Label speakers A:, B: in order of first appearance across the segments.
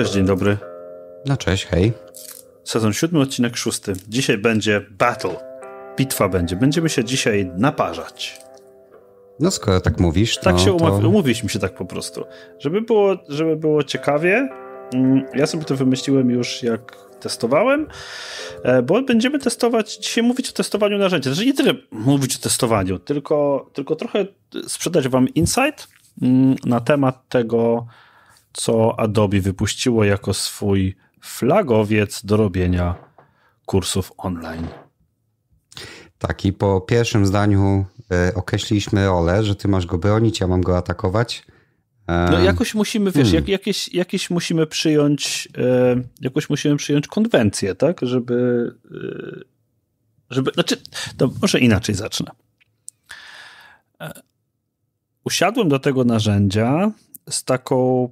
A: Cześć, dzień dobry. No cześć, hej. Sezon siódmy, odcinek szósty. Dzisiaj będzie battle. Bitwa będzie. Będziemy się dzisiaj naparzać.
B: No skoro tak mówisz, to... Tak no się umaw- to...
A: umówiliśmy się tak po prostu. Żeby było, żeby było ciekawie, mm, ja sobie to wymyśliłem już jak testowałem, e, bo będziemy testować, dzisiaj mówić o testowaniu narzędzi. Znaczy nie tyle mówić o testowaniu, tylko, tylko trochę sprzedać wam insight mm, na temat tego, co Adobe wypuściło jako swój flagowiec do robienia kursów online.
B: Tak, i po pierwszym zdaniu e, określiliśmy rolę, że ty masz go bronić, ja mam go atakować. E, no jakoś musimy, wiesz, hmm. jak,
A: jakieś, jakieś musimy przyjąć, e, jakoś musimy przyjąć konwencję, tak, żeby, e, żeby, znaczy, to może inaczej zacznę. Usiadłem do tego narzędzia z taką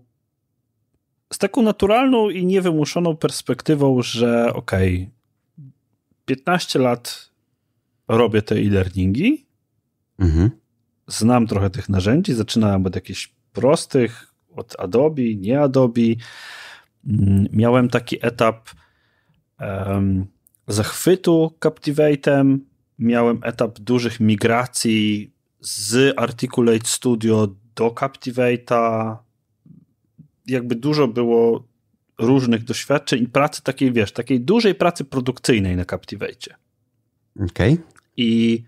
A: z taką naturalną i niewymuszoną perspektywą, że okej, okay, 15 lat robię te e-learningi, mhm. znam trochę tych narzędzi, zaczynałem od jakichś prostych, od Adobe, nie Adobe. Mm, miałem taki etap um, zachwytu Captivate'em, miałem etap dużych migracji z Articulate Studio do Captivate'a, jakby dużo było różnych doświadczeń i pracy takiej, wiesz, takiej dużej pracy produkcyjnej na Captivate. Okej. Okay. I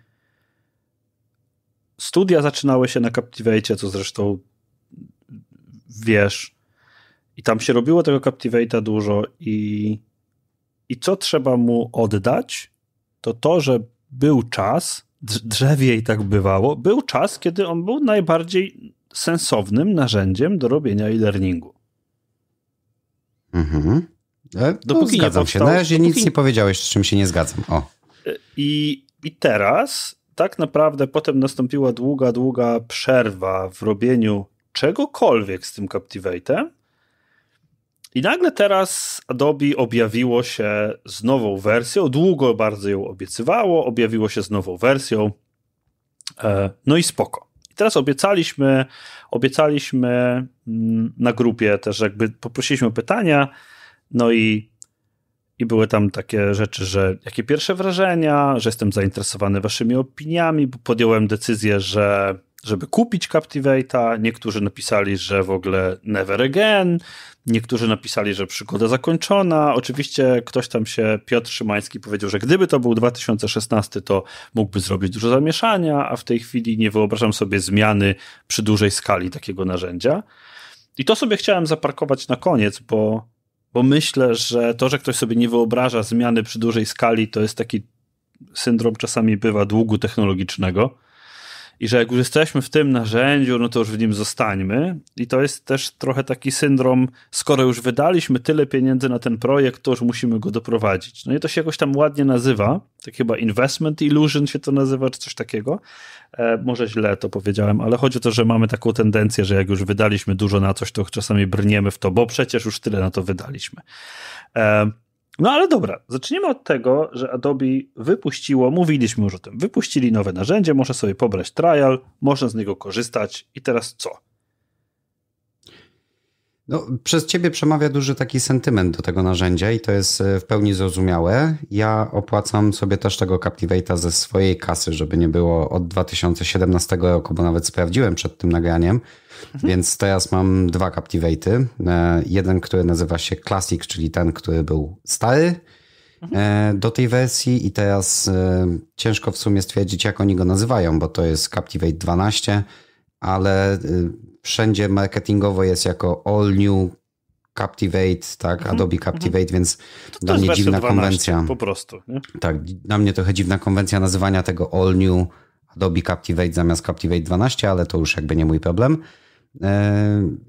A: studia zaczynały się na Captivate, co zresztą wiesz. I tam się robiło tego Captivate'a dużo i, i co trzeba mu oddać, to to, że był czas, drzewie i tak bywało, był czas, kiedy on był najbardziej sensownym narzędziem do robienia e-learningu. Mhm. E, no, dopóki no, zgadzam nie powstał, się. Na razie dopóki... nic nie
B: powiedziałeś, z czym się nie zgadzam. O.
A: E, I, I teraz tak naprawdę potem nastąpiła długa, długa przerwa w robieniu czegokolwiek z tym Captivate'em. I nagle teraz Adobe objawiło się z nową wersją. Długo bardzo ją obiecywało, objawiło się z nową wersją. E, no i spoko teraz obiecaliśmy, obiecaliśmy mm, na grupie też jakby poprosiliśmy o pytania, no i, i były tam takie rzeczy, że jakie pierwsze wrażenia, że jestem zainteresowany waszymi opiniami, bo podjąłem decyzję, że żeby kupić Captivate'a, niektórzy napisali, że w ogóle never again, niektórzy napisali, że przygoda zakończona. Oczywiście ktoś tam się, Piotr Szymański powiedział, że gdyby to był 2016, to mógłby zrobić dużo zamieszania, a w tej chwili nie wyobrażam sobie zmiany przy dużej skali takiego narzędzia. I to sobie chciałem zaparkować na koniec, bo, bo myślę, że to, że ktoś sobie nie wyobraża zmiany przy dużej skali, to jest taki syndrom czasami bywa długu technologicznego. I że jak już jesteśmy w tym narzędziu, no to już w nim zostańmy. I to jest też trochę taki syndrom, skoro już wydaliśmy tyle pieniędzy na ten projekt, to już musimy go doprowadzić. No i to się jakoś tam ładnie nazywa, tak chyba investment illusion się to nazywa, czy coś takiego. E, może źle to powiedziałem, ale chodzi o to, że mamy taką tendencję, że jak już wydaliśmy dużo na coś, to czasami brniemy w to, bo przecież już tyle na to wydaliśmy. E, no ale dobra, zacznijmy od tego, że Adobe wypuściło, mówiliśmy już o tym, wypuścili nowe narzędzie, można sobie pobrać trial, można z niego korzystać i teraz co?
B: No, przez ciebie przemawia duży taki sentyment do tego narzędzia i to jest e, w pełni zrozumiałe. Ja opłacam sobie też tego Captivate'a ze swojej kasy, żeby nie było od 2017 roku, bo nawet sprawdziłem przed tym nagraniem. Mhm. Więc teraz mam dwa Captivate'y. E, jeden, który nazywa się Classic, czyli ten, który był stary mhm. E, do tej wersji i teraz ciężko w sumie stwierdzić, jak oni go nazywają, bo to jest Captivate 12 ale y, wszędzie marketingowo jest jako all new Captivate, tak, mhm, Adobe mhm. Captivate, więc to dla mnie dziwna 12, konwencja. Po
A: prostu. Nie?
B: Tak, dla mnie trochę dziwna konwencja nazywania tego all new Adobe Captivate zamiast Captivate 12, ale to już jakby nie mój problem. Y,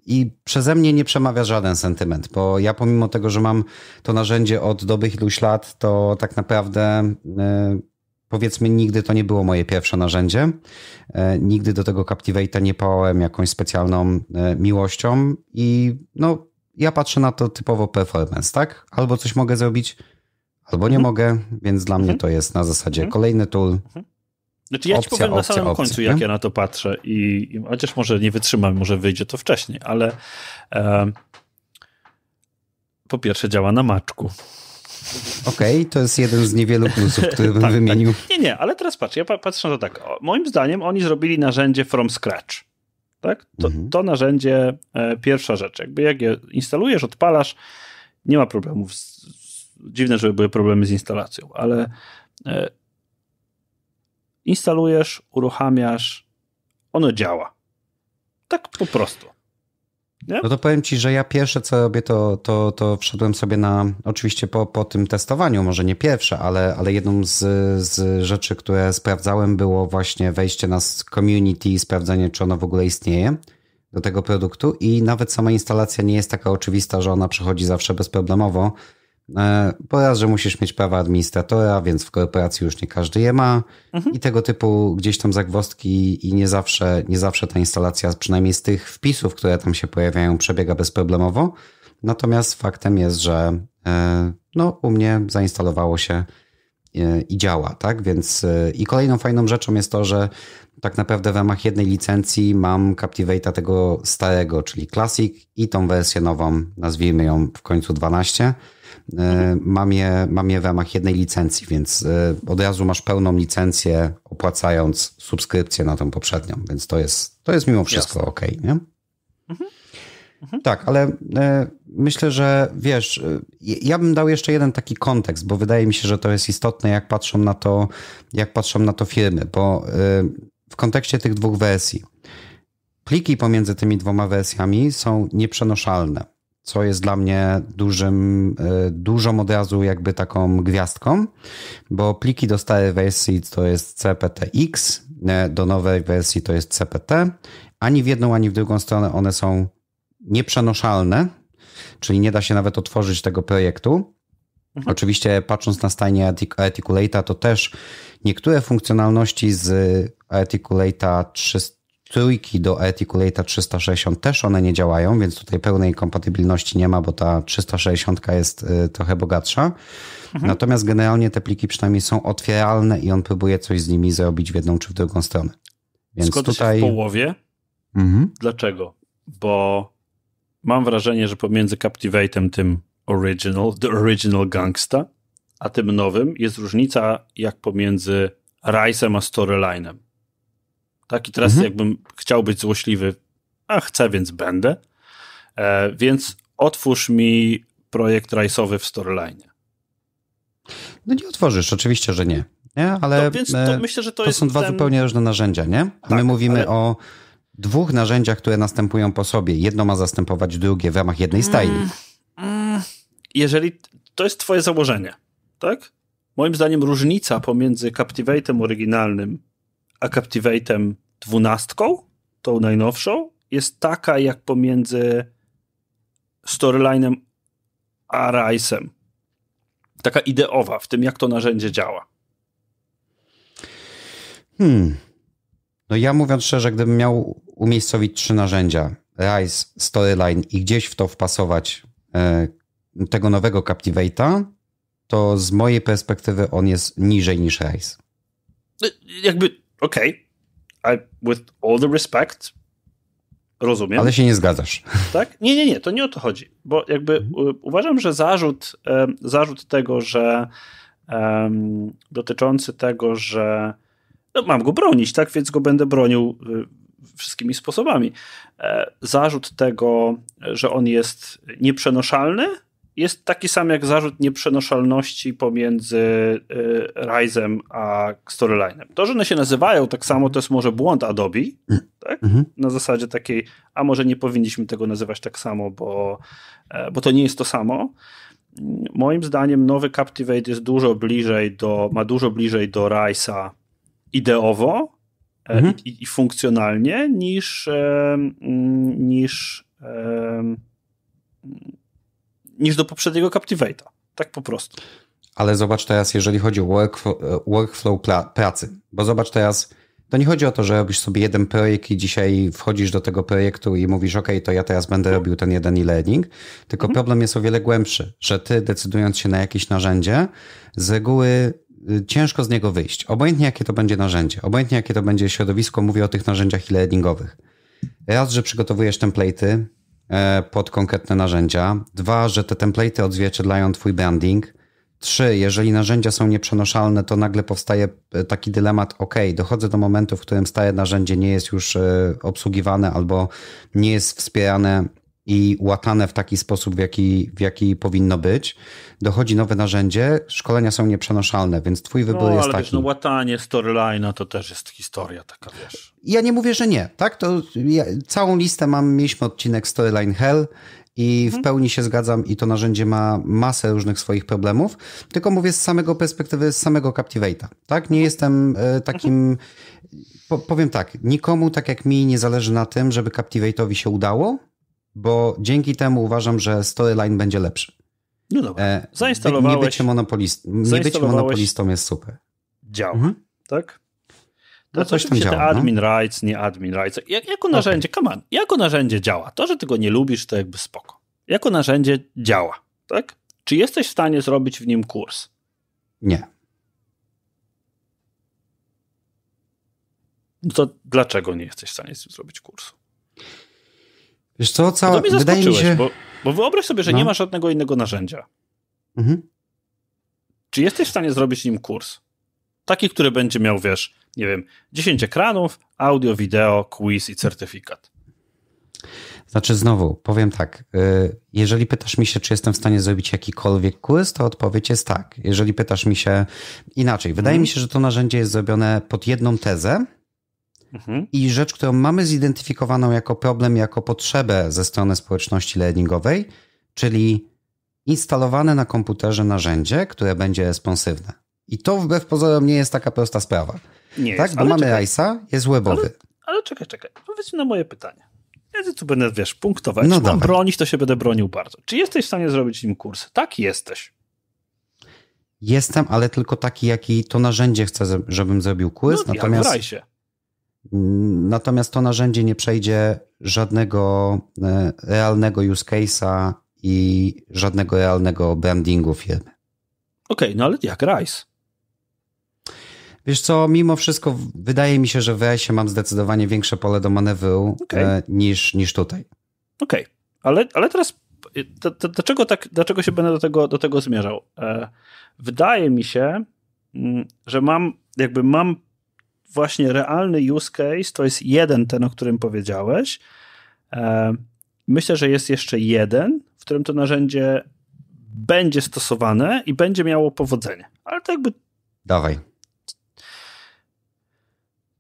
B: I przeze mnie nie przemawia żaden sentyment, bo ja pomimo tego, że mam to narzędzie od dobrych iluś lat, to tak naprawdę y, powiedzmy, nigdy to nie było moje pierwsze narzędzie. E, nigdy do tego Captivate'a nie pałem jakąś specjalną e, miłością i no, ja patrzę na to typowo performance, tak? Albo coś mogę zrobić, albo nie mhm. mogę, więc dla mnie mhm. to jest na zasadzie mhm. kolejny
A: tool. Znaczy ja opcja, ci powiem na samym opcja, końcu, jak ja na to patrzę i, i chociaż może nie wytrzymam, może wyjdzie to wcześniej, ale e, po pierwsze działa na maczku.
B: Okej, okay, to jest jeden z niewielu plusów, który bym tak, tak, wymienił. Tak.
A: Nie, nie, ale teraz patrz, ja patrzę na to tak. Moim zdaniem oni zrobili narzędzie from scratch. Tak? To, mhm. to narzędzie, e, pierwsza rzecz. Jakby jak je instalujesz, odpalasz, nie ma problemów. Z, z, dziwne, żeby były problemy z instalacją, ale e, instalujesz, uruchamiasz, ono działa. Tak po prostu. Nie?
B: No to powiem ci, że ja pierwsze co robię, to, to, to wszedłem sobie na, oczywiście po, po tym testowaniu, może nie pierwsze, ale, ale jedną z, z rzeczy, które sprawdzałem, było właśnie wejście na community i sprawdzenie, czy ono w ogóle istnieje do tego produktu i nawet sama instalacja nie jest taka oczywista, że ona przechodzi zawsze bezproblemowo E, po raz, że musisz mieć prawa administratora, więc w korporacji już nie każdy je ma mhm. i tego typu gdzieś tam zagwozdki i nie zawsze, nie zawsze ta instalacja, przynajmniej z tych wpisów, które tam się pojawiają, przebiega bezproblemowo. Natomiast faktem jest, że e, no, u mnie zainstalowało się e, i działa, tak? Więc i kolejną fajną rzeczą jest to, że tak naprawdę w ramach jednej licencji mam Captivate'a tego starego, czyli Classic i tą wersję nową, nazwijmy ją w końcu 12. E, mam je, mam je w ramach jednej licencji, więc e, od razu masz pełną licencję, opłacając subskrypcję na tą poprzednią, więc to jest, to jest mimo wszystko ok, nie? Mhm. Mhm. Tak, ale e, myślę, że wiesz, ja bym dał jeszcze jeden taki kontekst, bo wydaje mi się, że to jest istotne, jak patrzą na to, jak patrzą na to firmy, bo w kontekście tych dwóch wersji. Pliki pomiędzy tymi dwoma wersjami są nieprzenoszalne, co jest dla mnie dużym, e, dużą od razu jakby taką gwiazdką, bo pliki do starej wersji to jest CPTX, e, do nowej wersji to jest CPT. Ani w jedną, ani w drugą stronę one są nieprzenoszalne, czyli nie da się nawet otworzyć tego projektu. Mhm. Oczywiście patrząc na stajnię Articulata, to też niektóre funkcjonalności z Articulata 300 do Articulata 360 też one nie działają, więc tutaj pełnej kompatybilności nie ma, bo ta 360 jest y, trochę bogatsza. Mhm. Natomiast generalnie te pliki przynajmniej są otwieralne i on próbuje coś z nimi zrobić w jedną czy w drugą stronę. Więc Zgodzę tutaj... się w
A: połowie. Mhm. Dlaczego? Bo mam wrażenie, że pomiędzy Captivate'em tym Original, The Original Gangsta, a tym nowym jest różnica jak pomiędzy Rice'em a Storyline'em. Tak, i teraz mhm. jakbym chciał być złośliwy, a chcę, więc będę. E, więc otwórz mi projekt Rice'owy w Storyline.
B: No nie otworzysz, oczywiście, że nie. nie? Ale no, więc to e, myślę, że to, to są dwa ten... zupełnie różne narzędzia, nie? tak, my mówimy ale... o dwóch narzędziach, które następują po sobie. Jedno ma zastępować drugie w ramach jednej stajni. Mm
A: jeżeli to jest twoje założenie, tak? Moim zdaniem różnica pomiędzy Captivate'em oryginalnym a Captivate'em dwunastką, tą najnowszą, jest taka jak pomiędzy storyline'em a Rice'em. Taka ideowa w tym, jak to narzędzie działa.
B: Hmm. No ja mówiąc szczerze, gdybym miał umiejscowić trzy narzędzia, Rise, Storyline i gdzieś w to wpasować e, tego nowego Captivate'a, to z mojej perspektywy on jest niżej niż Rise.
A: No, jakby, okej. Okay. With all the respect, rozumiem. Ale się nie zgadzasz. Tak? Nie, nie, nie, to nie o to chodzi. Bo jakby mhm. uważam, że zarzut, zarzut tego, że um, dotyczący tego, że no, mam go bronić, tak? Więc go będę bronił y, wszystkimi sposobami. E, zarzut tego, że on jest nieprzenoszalny, jest taki sam jak zarzut nieprzenoszalności pomiędzy y, e, Ryzem a Storyline'em. To, że one się nazywają tak samo, to jest może błąd Adobe, tak? Mhm. na zasadzie takiej, a może nie powinniśmy tego nazywać tak samo, bo, y, bo to nie jest to samo. Moim zdaniem nowy Captivate jest dużo bliżej do, ma dużo bliżej do Rise'a ideowo e, mhm. i, i, funkcjonalnie niż, y, niż niż do poprzedniego Captivate'a. Tak po prostu.
B: Ale zobacz teraz, jeżeli chodzi o e, workflow, workflow pracy, bo zobacz teraz, to nie chodzi o to, że robisz sobie jeden projekt i dzisiaj wchodzisz do tego projektu i mówisz, OK, to ja teraz będę robił ten jeden e-learning, tylko mhm. problem jest o wiele głębszy, że ty decydując się na jakieś narzędzie, z reguły y, ciężko z niego wyjść. Obojętnie jakie to będzie narzędzie, obojętnie jakie to będzie środowisko, mówię o tych narzędziach e-learningowych. Raz, że przygotowujesz template'y, E, pod konkretne narzędzia. Dwa, że te template'y odzwierciedlają twój branding. Trzy, jeżeli narzędzia są nieprzenoszalne, to nagle powstaje e, taki dylemat, ok, dochodzę do momentu, w którym staje narzędzie nie jest już e, obsługiwane albo nie jest wspierane i łatane w taki sposób, w jaki, w jaki powinno być. Dochodzi nowe narzędzie, szkolenia są nieprzenoszalne, więc twój wybór no, jest taki. Wiesz, no
A: łatanie storyline'a to też jest historia taka, wiesz. Ja nie mówię, że nie, tak? To ja, całą
B: listę mam, mieliśmy odcinek Storyline Hell i w mhm. pełni się zgadzam i to narzędzie ma masę różnych swoich problemów, tylko mówię z samego perspektywy, z samego Captivate'a, tak? Nie hmm. jestem y, takim... Mhm. powiem tak, nikomu tak jak mi nie zależy na tym, żeby Captivate'owi się udało, bo dzięki temu uważam, że storyline będzie lepszy. No dobra, e,
A: zainstalowałeś... Nie bycie,
B: monopolist... nie bycie monopolistą jest super. Dział, mhm.
A: tak? No, no coś tam działa. No. Admin no? rights, nie admin rights. Jak, jako narzędzie, okay. come on, jako narzędzie działa. To, że ty go nie lubisz, to jakby spoko. Jako narzędzie działa, tak? Czy jesteś w stanie zrobić w nim kurs? Nie. No to dlaczego nie jesteś w stanie zrobić kursu?
B: Wiesz co, cała... No to mnie wydaje mi się... bo,
A: bo wyobraź sobie, że no. nie ma żadnego innego narzędzia. Mhm. Czy jesteś w stanie zrobić nim kurs? Taki, który będzie miał, wiesz, nie wiem, 10 ekranów, audio, wideo, quiz i certyfikat.
B: Znaczy, znowu powiem tak. Y, jeżeli pytasz mi się, czy jestem w stanie zrobić jakikolwiek quiz, to odpowiedź jest tak. Jeżeli pytasz mi się inaczej, wydaje mhm. mi się, że to narzędzie jest zrobione pod jedną tezę, Mhm. I rzecz, którą mamy zidentyfikowaną jako problem, jako potrzebę ze strony społeczności learningowej, czyli instalowane na komputerze narzędzie, które będzie responsywne. I to wbrew pozorom nie jest taka prosta
A: sprawa. Nie tak, jest, bo mamy Rajsa, jest webowy. Ale, ale czekaj, czekaj, powiedz mi na moje pytanie. Ja tu będę, wiesz, punktować. No Czy mam bronić, to się będę bronił bardzo. Czy jesteś w stanie zrobić nim kurs? Tak, jesteś.
B: Jestem, ale tylko taki, jaki to narzędzie chce, żebym zrobił kurs. No, Natomiast. Jak w Natomiast to narzędzie nie przejdzie żadnego e, realnego use case'a i żadnego realnego brandingu firmy.
A: Okej, okay, no ale jak RISE? Wiesz
B: co, mimo wszystko wydaje mi się, że w RISE mam zdecydowanie większe pole do manewru okay. E, niż, niż tutaj.
A: Okej, okay. ale, ale teraz e, dlaczego, tak, dlaczego się będę do tego, do tego zmierzał? Wydaje mi się, mm, że mam jakby mam właśnie realny use case to jest jeden, ten, o którym powiedziałeś. E, myślę, że jest jeszcze jeden, w którym to narzędzie będzie stosowane i będzie miało powodzenie. Ale to jakby. Dawaj.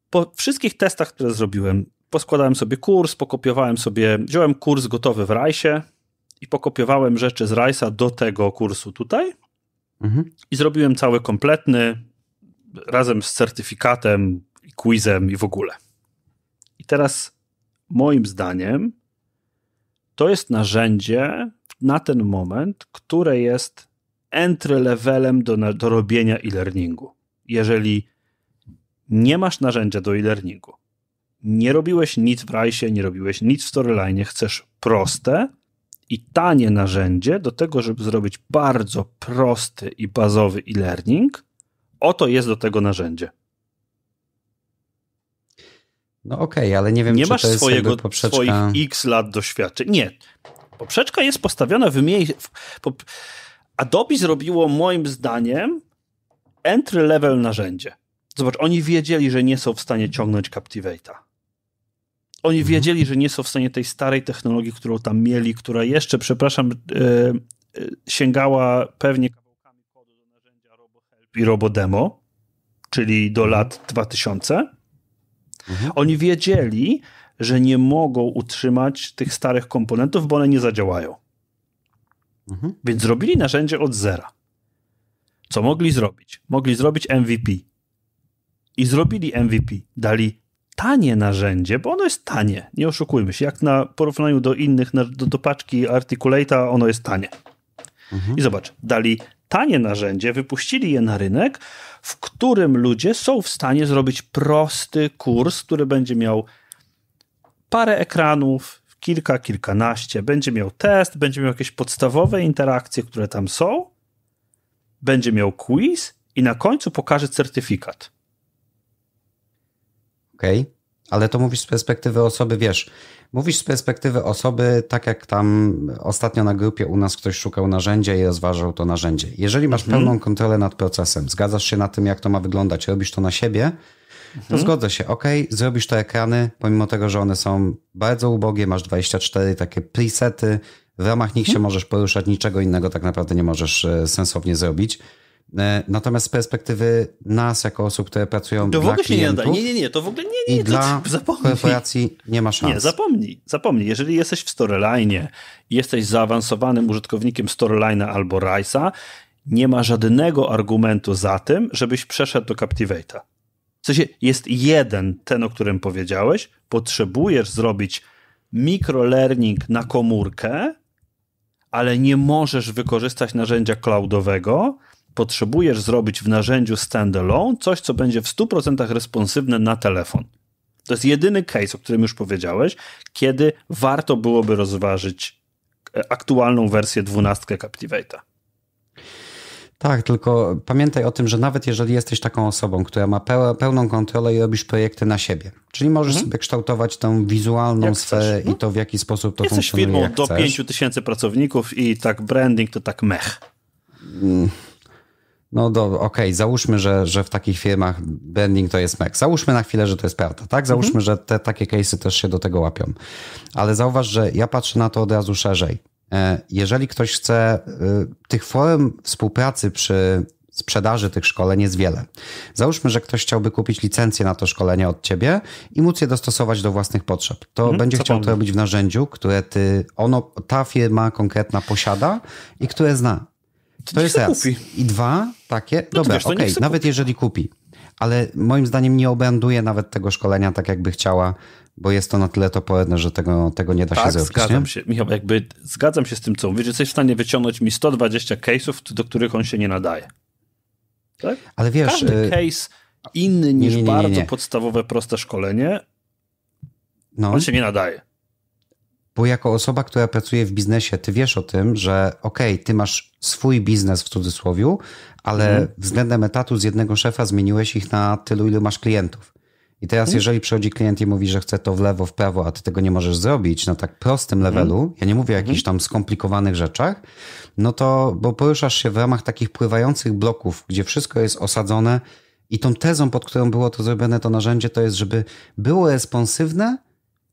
A: Po wszystkich testach, które zrobiłem, poskładałem sobie kurs, pokopiowałem sobie, wziąłem kurs gotowy w Rajsie i pokopiowałem rzeczy z Rajsa do tego kursu tutaj. Mhm. I zrobiłem cały kompletny, razem z certyfikatem, i quizem i w ogóle. I teraz moim zdaniem to jest narzędzie na ten moment, które jest entry levelem do, do robienia e-learningu. Jeżeli nie masz narzędzia do e-learningu, nie robiłeś nic w Rajsie, nie robiłeś nic w Storyline, chcesz proste i tanie narzędzie do tego, żeby zrobić bardzo prosty i bazowy e-learning, Oto jest do tego narzędzie. No okej, okay, ale nie wiem, nie czy masz to jest swojego, poprzeczka... swoich x lat doświadczeń. Nie. Poprzeczka jest postawiona w miejscu... Pop... Adobe zrobiło moim zdaniem entry-level narzędzie. Zobacz, oni wiedzieli, że nie są w stanie ciągnąć Captivate'a. Oni mhm. wiedzieli, że nie są w stanie tej starej technologii, którą tam mieli, która jeszcze, przepraszam, yy, yy, sięgała pewnie i Robodemo, czyli do mhm. lat 2000, mhm. oni wiedzieli, że nie mogą utrzymać tych starych komponentów, bo one nie zadziałają. Mhm. Więc zrobili narzędzie od zera. Co mogli zrobić? Mogli zrobić MVP. I zrobili MVP. Dali tanie narzędzie, bo ono jest tanie, nie oszukujmy się. Jak na porównaniu do innych, do, do paczki Articulate'a, ono jest tanie. Mhm. I zobacz, dali tanie narzędzie, wypuścili je na rynek, w którym ludzie są w stanie zrobić prosty kurs, który będzie miał parę ekranów, kilka, kilkanaście, będzie miał test, będzie miał jakieś podstawowe interakcje, które tam są, będzie miał quiz i na końcu pokaże certyfikat. Okej. Okay ale to mówisz z perspektywy osoby, wiesz, mówisz
B: z perspektywy osoby, tak jak tam ostatnio na grupie u nas ktoś szukał narzędzia i rozważał to narzędzie. Jeżeli masz mhm. pełną kontrolę nad procesem, zgadzasz się na tym, jak to ma wyglądać, robisz to na siebie, to mhm. zgodzę się, ok, zrobisz te ekrany, pomimo tego, że one są bardzo ubogie, masz 24 takie presety, w ramach nich mhm. się możesz poruszać, niczego innego tak naprawdę nie możesz e, sensownie zrobić. E, natomiast z perspektywy nas, jako osób, które pracują to w ogóle się nie da. Nie, nie,
A: nie, to w ogóle nie, nie, i dla zapomnij. korporacji nie ma szans. Nie, zapomnij, zapomnij. Jeżeli jesteś w Storyline, jesteś zaawansowanym użytkownikiem Storyline'a albo Rice'a, nie ma żadnego argumentu za tym, żebyś przeszedł do Captivate'a. W sensie jest jeden, ten, o którym powiedziałeś, potrzebujesz zrobić mikrolearning na komórkę, ale nie możesz wykorzystać narzędzia cloudowego, potrzebujesz zrobić w narzędziu standalone coś, co będzie w 100% responsywne na telefon. To jest jedyny case, o którym już powiedziałeś, kiedy warto byłoby rozważyć e, aktualną wersję 12 Captivate'a.
B: Tak, tylko pamiętaj o tym, że nawet jeżeli jesteś taką osobą, która ma pełną kontrolę i robisz projekty na siebie, czyli możesz mhm. sobie kształtować tą wizualną jak sferę chcesz. i no. to w jaki sposób to jesteś funkcjonuje. Jesteś firmą do chcesz.
A: 5000 pracowników i tak branding to tak mech.
B: Mm no do, okej, okay, załóżmy, że, że w takich firmach branding to jest mek. Załóżmy na chwilę, że to jest prawda, tak? Załóżmy, mhm. że te takie case'y też się do tego łapią. Ale zauważ, że ja patrzę na to od razu szerzej. E, jeżeli ktoś chce, e, tych form współpracy przy sprzedaży tych szkoleń jest wiele. Załóżmy, że ktoś chciałby kupić licencję na to szkolenie od ciebie i móc je dostosować do własnych potrzeb. To mhm, będzie chciał to robić w narzędziu, które ty, ono, ta firma konkretna posiada i które zna to jest raz. Kupi. I dwa, takie, no dobra, okej, okay, nawet jeżeli kupi, ale moim zdaniem nie obęduje nawet tego szkolenia tak, jakby chciała, bo jest to na tyle topoedne, że tego, tego nie
A: da tak, się zrobić. Zgadzam nie? się, Michał, jakby zgadzam się z tym, co mówisz. Jesteś w stanie wyciągnąć mi 120 case'ów, do których on się nie nadaje. Tak? Ale wiesz. Każdy y, case inny niż nie, nie, bardzo podstawowe, proste szkolenie, no. on się nie nadaje
B: bo jako osoba, która pracuje w biznesie, ty wiesz o tym, że okej, okay, ty masz swój biznes w cudzysłowie, ale mhm. względem etatu z jednego szefa zmieniłeś ich na tylu, ilu masz klientów. I teraz, mhm. jeżeli przychodzi klient i mówi, że chce to w lewo, w prawo, a ty tego nie możesz zrobić na tak prostym mhm. levelu, ja nie mówię o jakichś tam skomplikowanych rzeczach, no to, bo poruszasz się w ramach takich pływających bloków, gdzie wszystko jest osadzone i tą tezą, pod którą było to zrobione, to narzędzie, to jest, żeby było responsywne,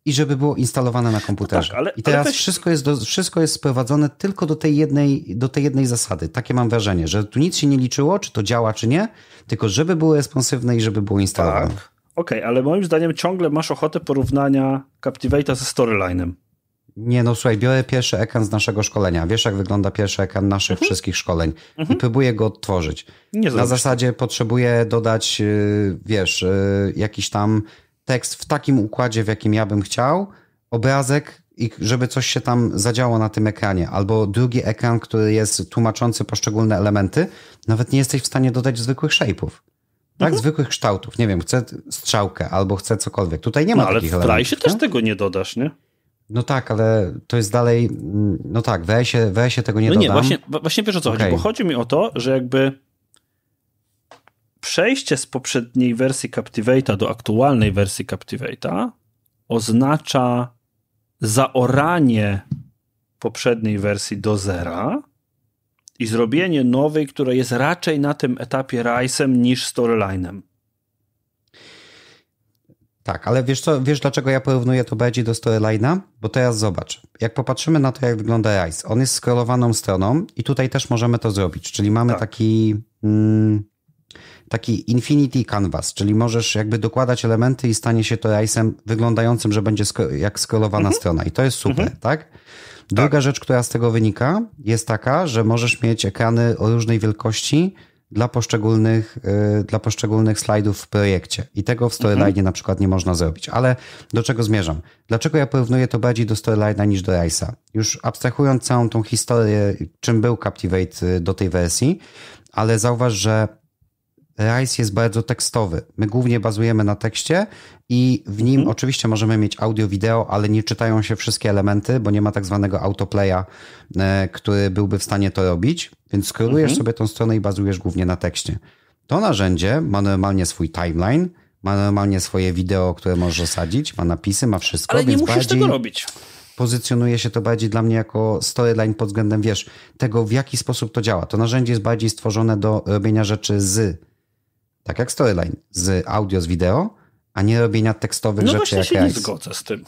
B: i żeby było instalowane na komputerze. No tak, ale, I teraz ale weź... wszystko, jest do, wszystko jest sprowadzone tylko do tej, jednej, do tej jednej zasady. Takie mam wrażenie, że tu nic się nie liczyło, czy to działa, czy nie, tylko żeby było responsywne i żeby było instalowane. Tak.
A: Okej, okay, ale moim zdaniem ciągle masz ochotę porównania Captivate'a ze Storylineem.
B: Nie, no słuchaj, biorę pierwszy ekran z naszego szkolenia. Wiesz, jak wygląda pierwszy ekran naszych mhm. wszystkich szkoleń mhm. i próbuję go odtworzyć.
A: Nie Na zasadzie
B: potrzebuję dodać, y, wiesz, y, jakiś tam tekst w takim układzie, w jakim ja bym chciał, obrazek i żeby coś się tam zadziało na tym ekranie, albo drugi ekran, który jest tłumaczący poszczególne elementy, nawet nie jesteś w stanie dodać zwykłych shape'ów. Tak, mhm. zwykłych kształtów. Nie wiem, chcę strzałkę albo chcę cokolwiek. Tutaj nie no ma no, ale takich elementów. Ale w się też
A: tego nie dodasz, nie?
B: No tak, ale to jest dalej. Mm, no tak, w es e tego nie no dodam. No nie, właśnie, właśnie wiesz o co okay. chodzi, bo
A: chodzi mi o to, że jakby przejście z poprzedniej wersji Captivate'a do aktualnej wersji Captivate'a oznacza zaoranie poprzedniej wersji do zera i zrobienie nowej, która jest raczej na tym etapie Rice'em niż Storylineem.
B: Tak, ale wiesz, co, wiesz dlaczego ja porównuję to bardziej do Storyline'a? Bo teraz zobacz, jak popatrzymy na to, jak wygląda Rise, on jest skrolowaną stroną i tutaj też możemy to zrobić, czyli mamy tak. taki mm, taki infinity canvas, czyli możesz jakby dokładać elementy i stanie się to rajsem wyglądającym, że będzie sko jak skolowana mm -hmm. strona i to jest super, mm -hmm. tak? Druga tak. rzecz, która z tego wynika jest taka, że możesz mieć ekrany o różnej wielkości dla poszczególnych, yy, dla poszczególnych slajdów w projekcie. I tego w mhm. Storyline na przykład nie można zrobić. Ale do czego zmierzam? Dlaczego ja porównuję to bardziej do Storyline'a niż do Rice'a? Już abstrahując całą tą historię, czym był Captivate y, do tej wersji, ale zauważ, że Rise jest bardzo tekstowy. My głównie bazujemy na tekście i w nim mhm. oczywiście możemy mieć audio, wideo, ale nie czytają się wszystkie elementy, bo nie ma tak zwanego autoplaya, e, który byłby w stanie to robić. Więc skrolujesz mhm. sobie tą stronę i bazujesz głównie na tekście. To narzędzie ma normalnie swój timeline, ma normalnie swoje wideo, które możesz sadzić, ma napisy, ma wszystko. Ale nie musisz bardziej... tego robić pozycjonuje się to bardziej dla mnie jako storyline pod względem, wiesz, tego w jaki sposób to działa. To narzędzie jest bardziej stworzone do robienia rzeczy z tak jak Storyline, z audio, z wideo, a nie robienia tekstowych no rzeczy. No właśnie się nie zgodzę z tym.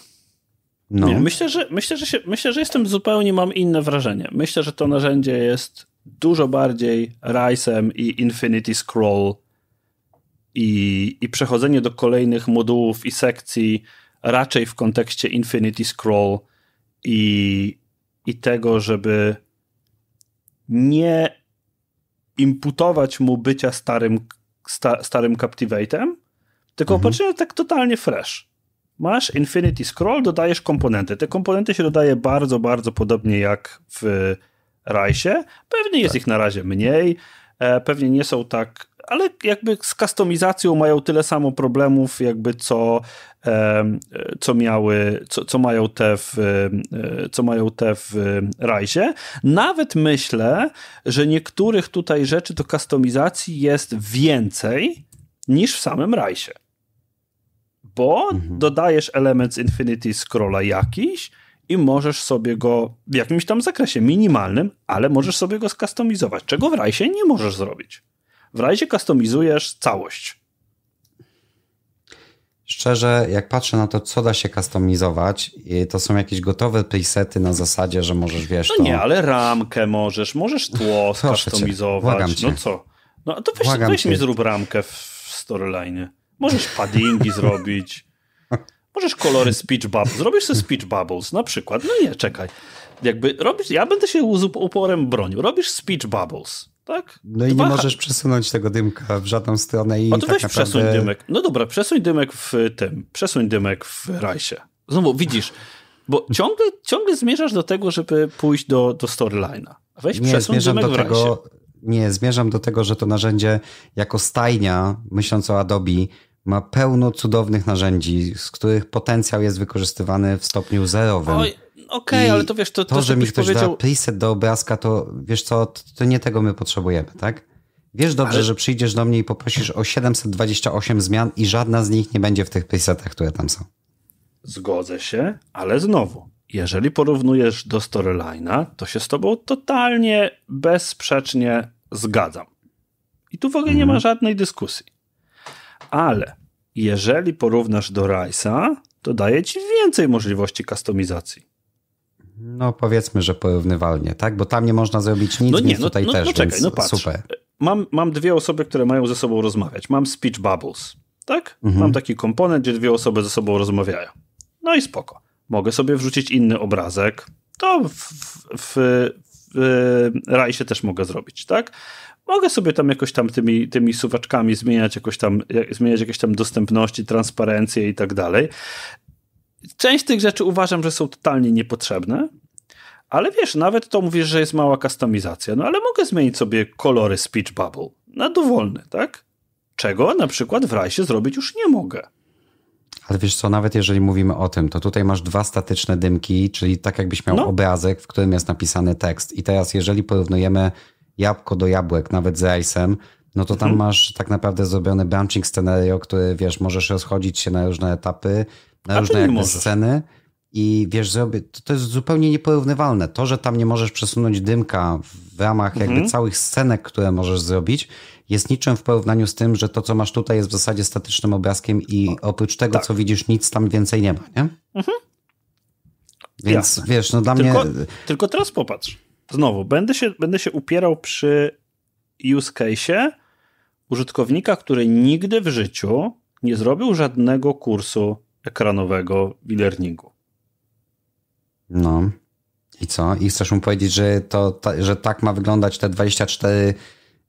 B: No. Nie,
A: myślę, że, myślę, że się, myślę, że jestem zupełnie, mam inne wrażenie. Myślę, że to narzędzie jest dużo bardziej Rise'em i Infinity Scroll i, i przechodzenie do kolejnych modułów i sekcji raczej w kontekście Infinity Scroll i, i tego, żeby nie imputować mu bycia starym sta starym Captivatem, tylko mhm. patrzymy tak totalnie fresh. Masz Infinity Scroll, dodajesz komponenty. Te komponenty się dodaje bardzo, bardzo podobnie jak w Rajsie. Pewnie jest tak. ich na razie mniej, e, pewnie nie są tak ale jakby z kustomizacją mają tyle samo problemów, jakby co, co miały, co, co mają te w, co mają te w Rajzie. Nawet myślę, że niektórych tutaj rzeczy do kustomizacji jest więcej niż w samym Rajsie. Bo mhm. dodajesz element z Infinity Scrolla jakiś, i możesz sobie go w jakimś tam zakresie minimalnym, ale możesz sobie go skustomizować, czego w Rajsie nie możesz zrobić. W razie customizujesz całość.
B: Szczerze, jak patrzę na to, co da się customizować, to są jakieś gotowe presety na zasadzie, że możesz, wiesz... No nie,
A: ale ramkę możesz, możesz tło customizować. No co? No to weź, weź mi zrób ramkę w storyline. Możesz paddingi zrobić. Możesz kolory speech bubbles. Zrobisz sobie speech bubbles na przykład. No nie, czekaj. Jakby robisz, ja będę się z uporem bronił. Robisz speech bubbles
B: tak? No i Dwa... nie możesz przesunąć tego dymka w żadną stronę i. A to tak weź naprawdę... przesuń dymek.
A: No dobra, przesuń dymek w tym, przesuń dymek w rajsie. Znowu widzisz, bo ciągle, ciągle zmierzasz do tego, żeby pójść do, do storyline'a. Weź nie, przesuń dymek do w tego, rajsie.
B: Nie, zmierzam do tego, że to narzędzie jako stajnia, myśląc o Adobe, ma pełno cudownych narzędzi, z których potencjał jest wykorzystywany w stopniu zerowym. Oj. Okej, okay, ale to wiesz, to, to, to że mi ktoś powiedział... da preset do obrazka, to wiesz co, to, to nie tego my potrzebujemy, tak? Wiesz dobrze, ale... że przyjdziesz do mnie i poprosisz o 728 zmian i żadna z nich nie będzie w tych presetach, które tam są.
A: Zgodzę się, ale znowu, jeżeli porównujesz do storyline'a, to się z tobą totalnie, bezsprzecznie zgadzam. I tu w ogóle nie ma mhm. żadnej dyskusji. Ale jeżeli porównasz do Rice'a, to daje ci więcej możliwości kustomizacji.
B: No powiedzmy, że porównywalnie, tak? Bo tam nie można zrobić nic, no nie, więc no, tutaj no, też, no, czekaj, no patrz. super.
A: Mam, mam dwie osoby, które mają ze sobą rozmawiać. Mam speech bubbles, tak? Mhm. Mam taki komponent, gdzie dwie osoby ze sobą rozmawiają. No i spoko. Mogę sobie wrzucić inny obrazek. To w, w, w, w Rajsie też mogę zrobić, tak? Mogę sobie tam jakoś tam tymi, tymi suwaczkami zmieniać, jakoś tam, zmieniać jakieś tam dostępności, transparencje i tak dalej. Część tych rzeczy uważam, że są totalnie niepotrzebne, ale wiesz, nawet to mówisz, że jest mała kustomizacja, no ale mogę zmienić sobie kolory Speech Bubble na dowolny, tak? Czego na przykład w Rajsie zrobić już nie mogę.
B: Ale wiesz co, nawet jeżeli mówimy o tym, to tutaj masz dwa statyczne dymki, czyli tak jakbyś miał no. obrazek, w którym jest napisany tekst. I teraz jeżeli porównujemy jabłko do jabłek, nawet z Rice'em, no to tam mhm. masz tak naprawdę zrobiony branching scenario, który wiesz, możesz rozchodzić się na różne etapy na różne jakby sceny. I wiesz, zrobię, to, to jest zupełnie nieporównywalne. To, że tam nie możesz przesunąć dymka w ramach jakby mhm. całych scenek, które możesz zrobić, jest niczym w porównaniu z tym, że to, co masz tutaj, jest w zasadzie statycznym obrazkiem i oprócz tego, tak. co widzisz, nic tam więcej nie ma, nie? Mhm. Więc Jasne. wiesz, no dla tylko, mnie.
A: Tylko teraz popatrz. Znowu, będę się, będę się upierał przy use case użytkownika, który nigdy w życiu nie zrobił żadnego kursu ekranowego e-learningu.
B: No. I co? I chcesz mu powiedzieć, że, to, ta, że tak ma wyglądać te 24,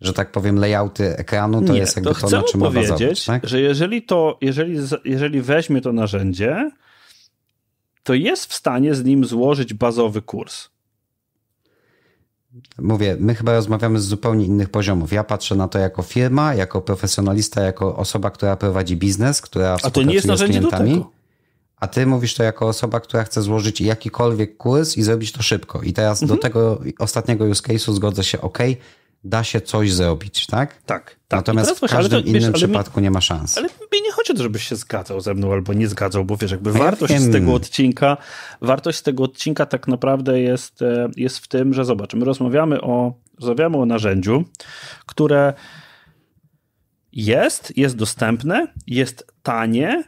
B: że tak powiem, layouty ekranu? To Nie, jest jakby to, to na czym powiedzieć, zabrać, tak?
A: że jeżeli to, jeżeli, jeżeli weźmie to narzędzie, to jest w stanie z nim złożyć bazowy kurs
B: mówię, my chyba rozmawiamy z zupełnie innych poziomów. Ja patrzę na to jako firma, jako profesjonalista, jako osoba, która prowadzi biznes, która A to nie jest narzędzie do tego. A ty mówisz to jako osoba, która chce złożyć jakikolwiek kurs i zrobić to szybko. I teraz mhm. do tego ostatniego use case'u zgodzę się, ok, da się coś zrobić, tak? Tak. tak. Natomiast w każdym innym wiesz, przypadku mi, nie ma szans. Ale
A: mi nie chodzi o to, żebyś się zgadzał ze mną albo nie zgadzał, bo wiesz, jakby no wartość z tego odcinka, wartość z tego odcinka tak naprawdę jest, e, jest w tym, że zobaczymy. rozmawiamy o, rozmawiamy o narzędziu, które jest, jest dostępne, jest tanie,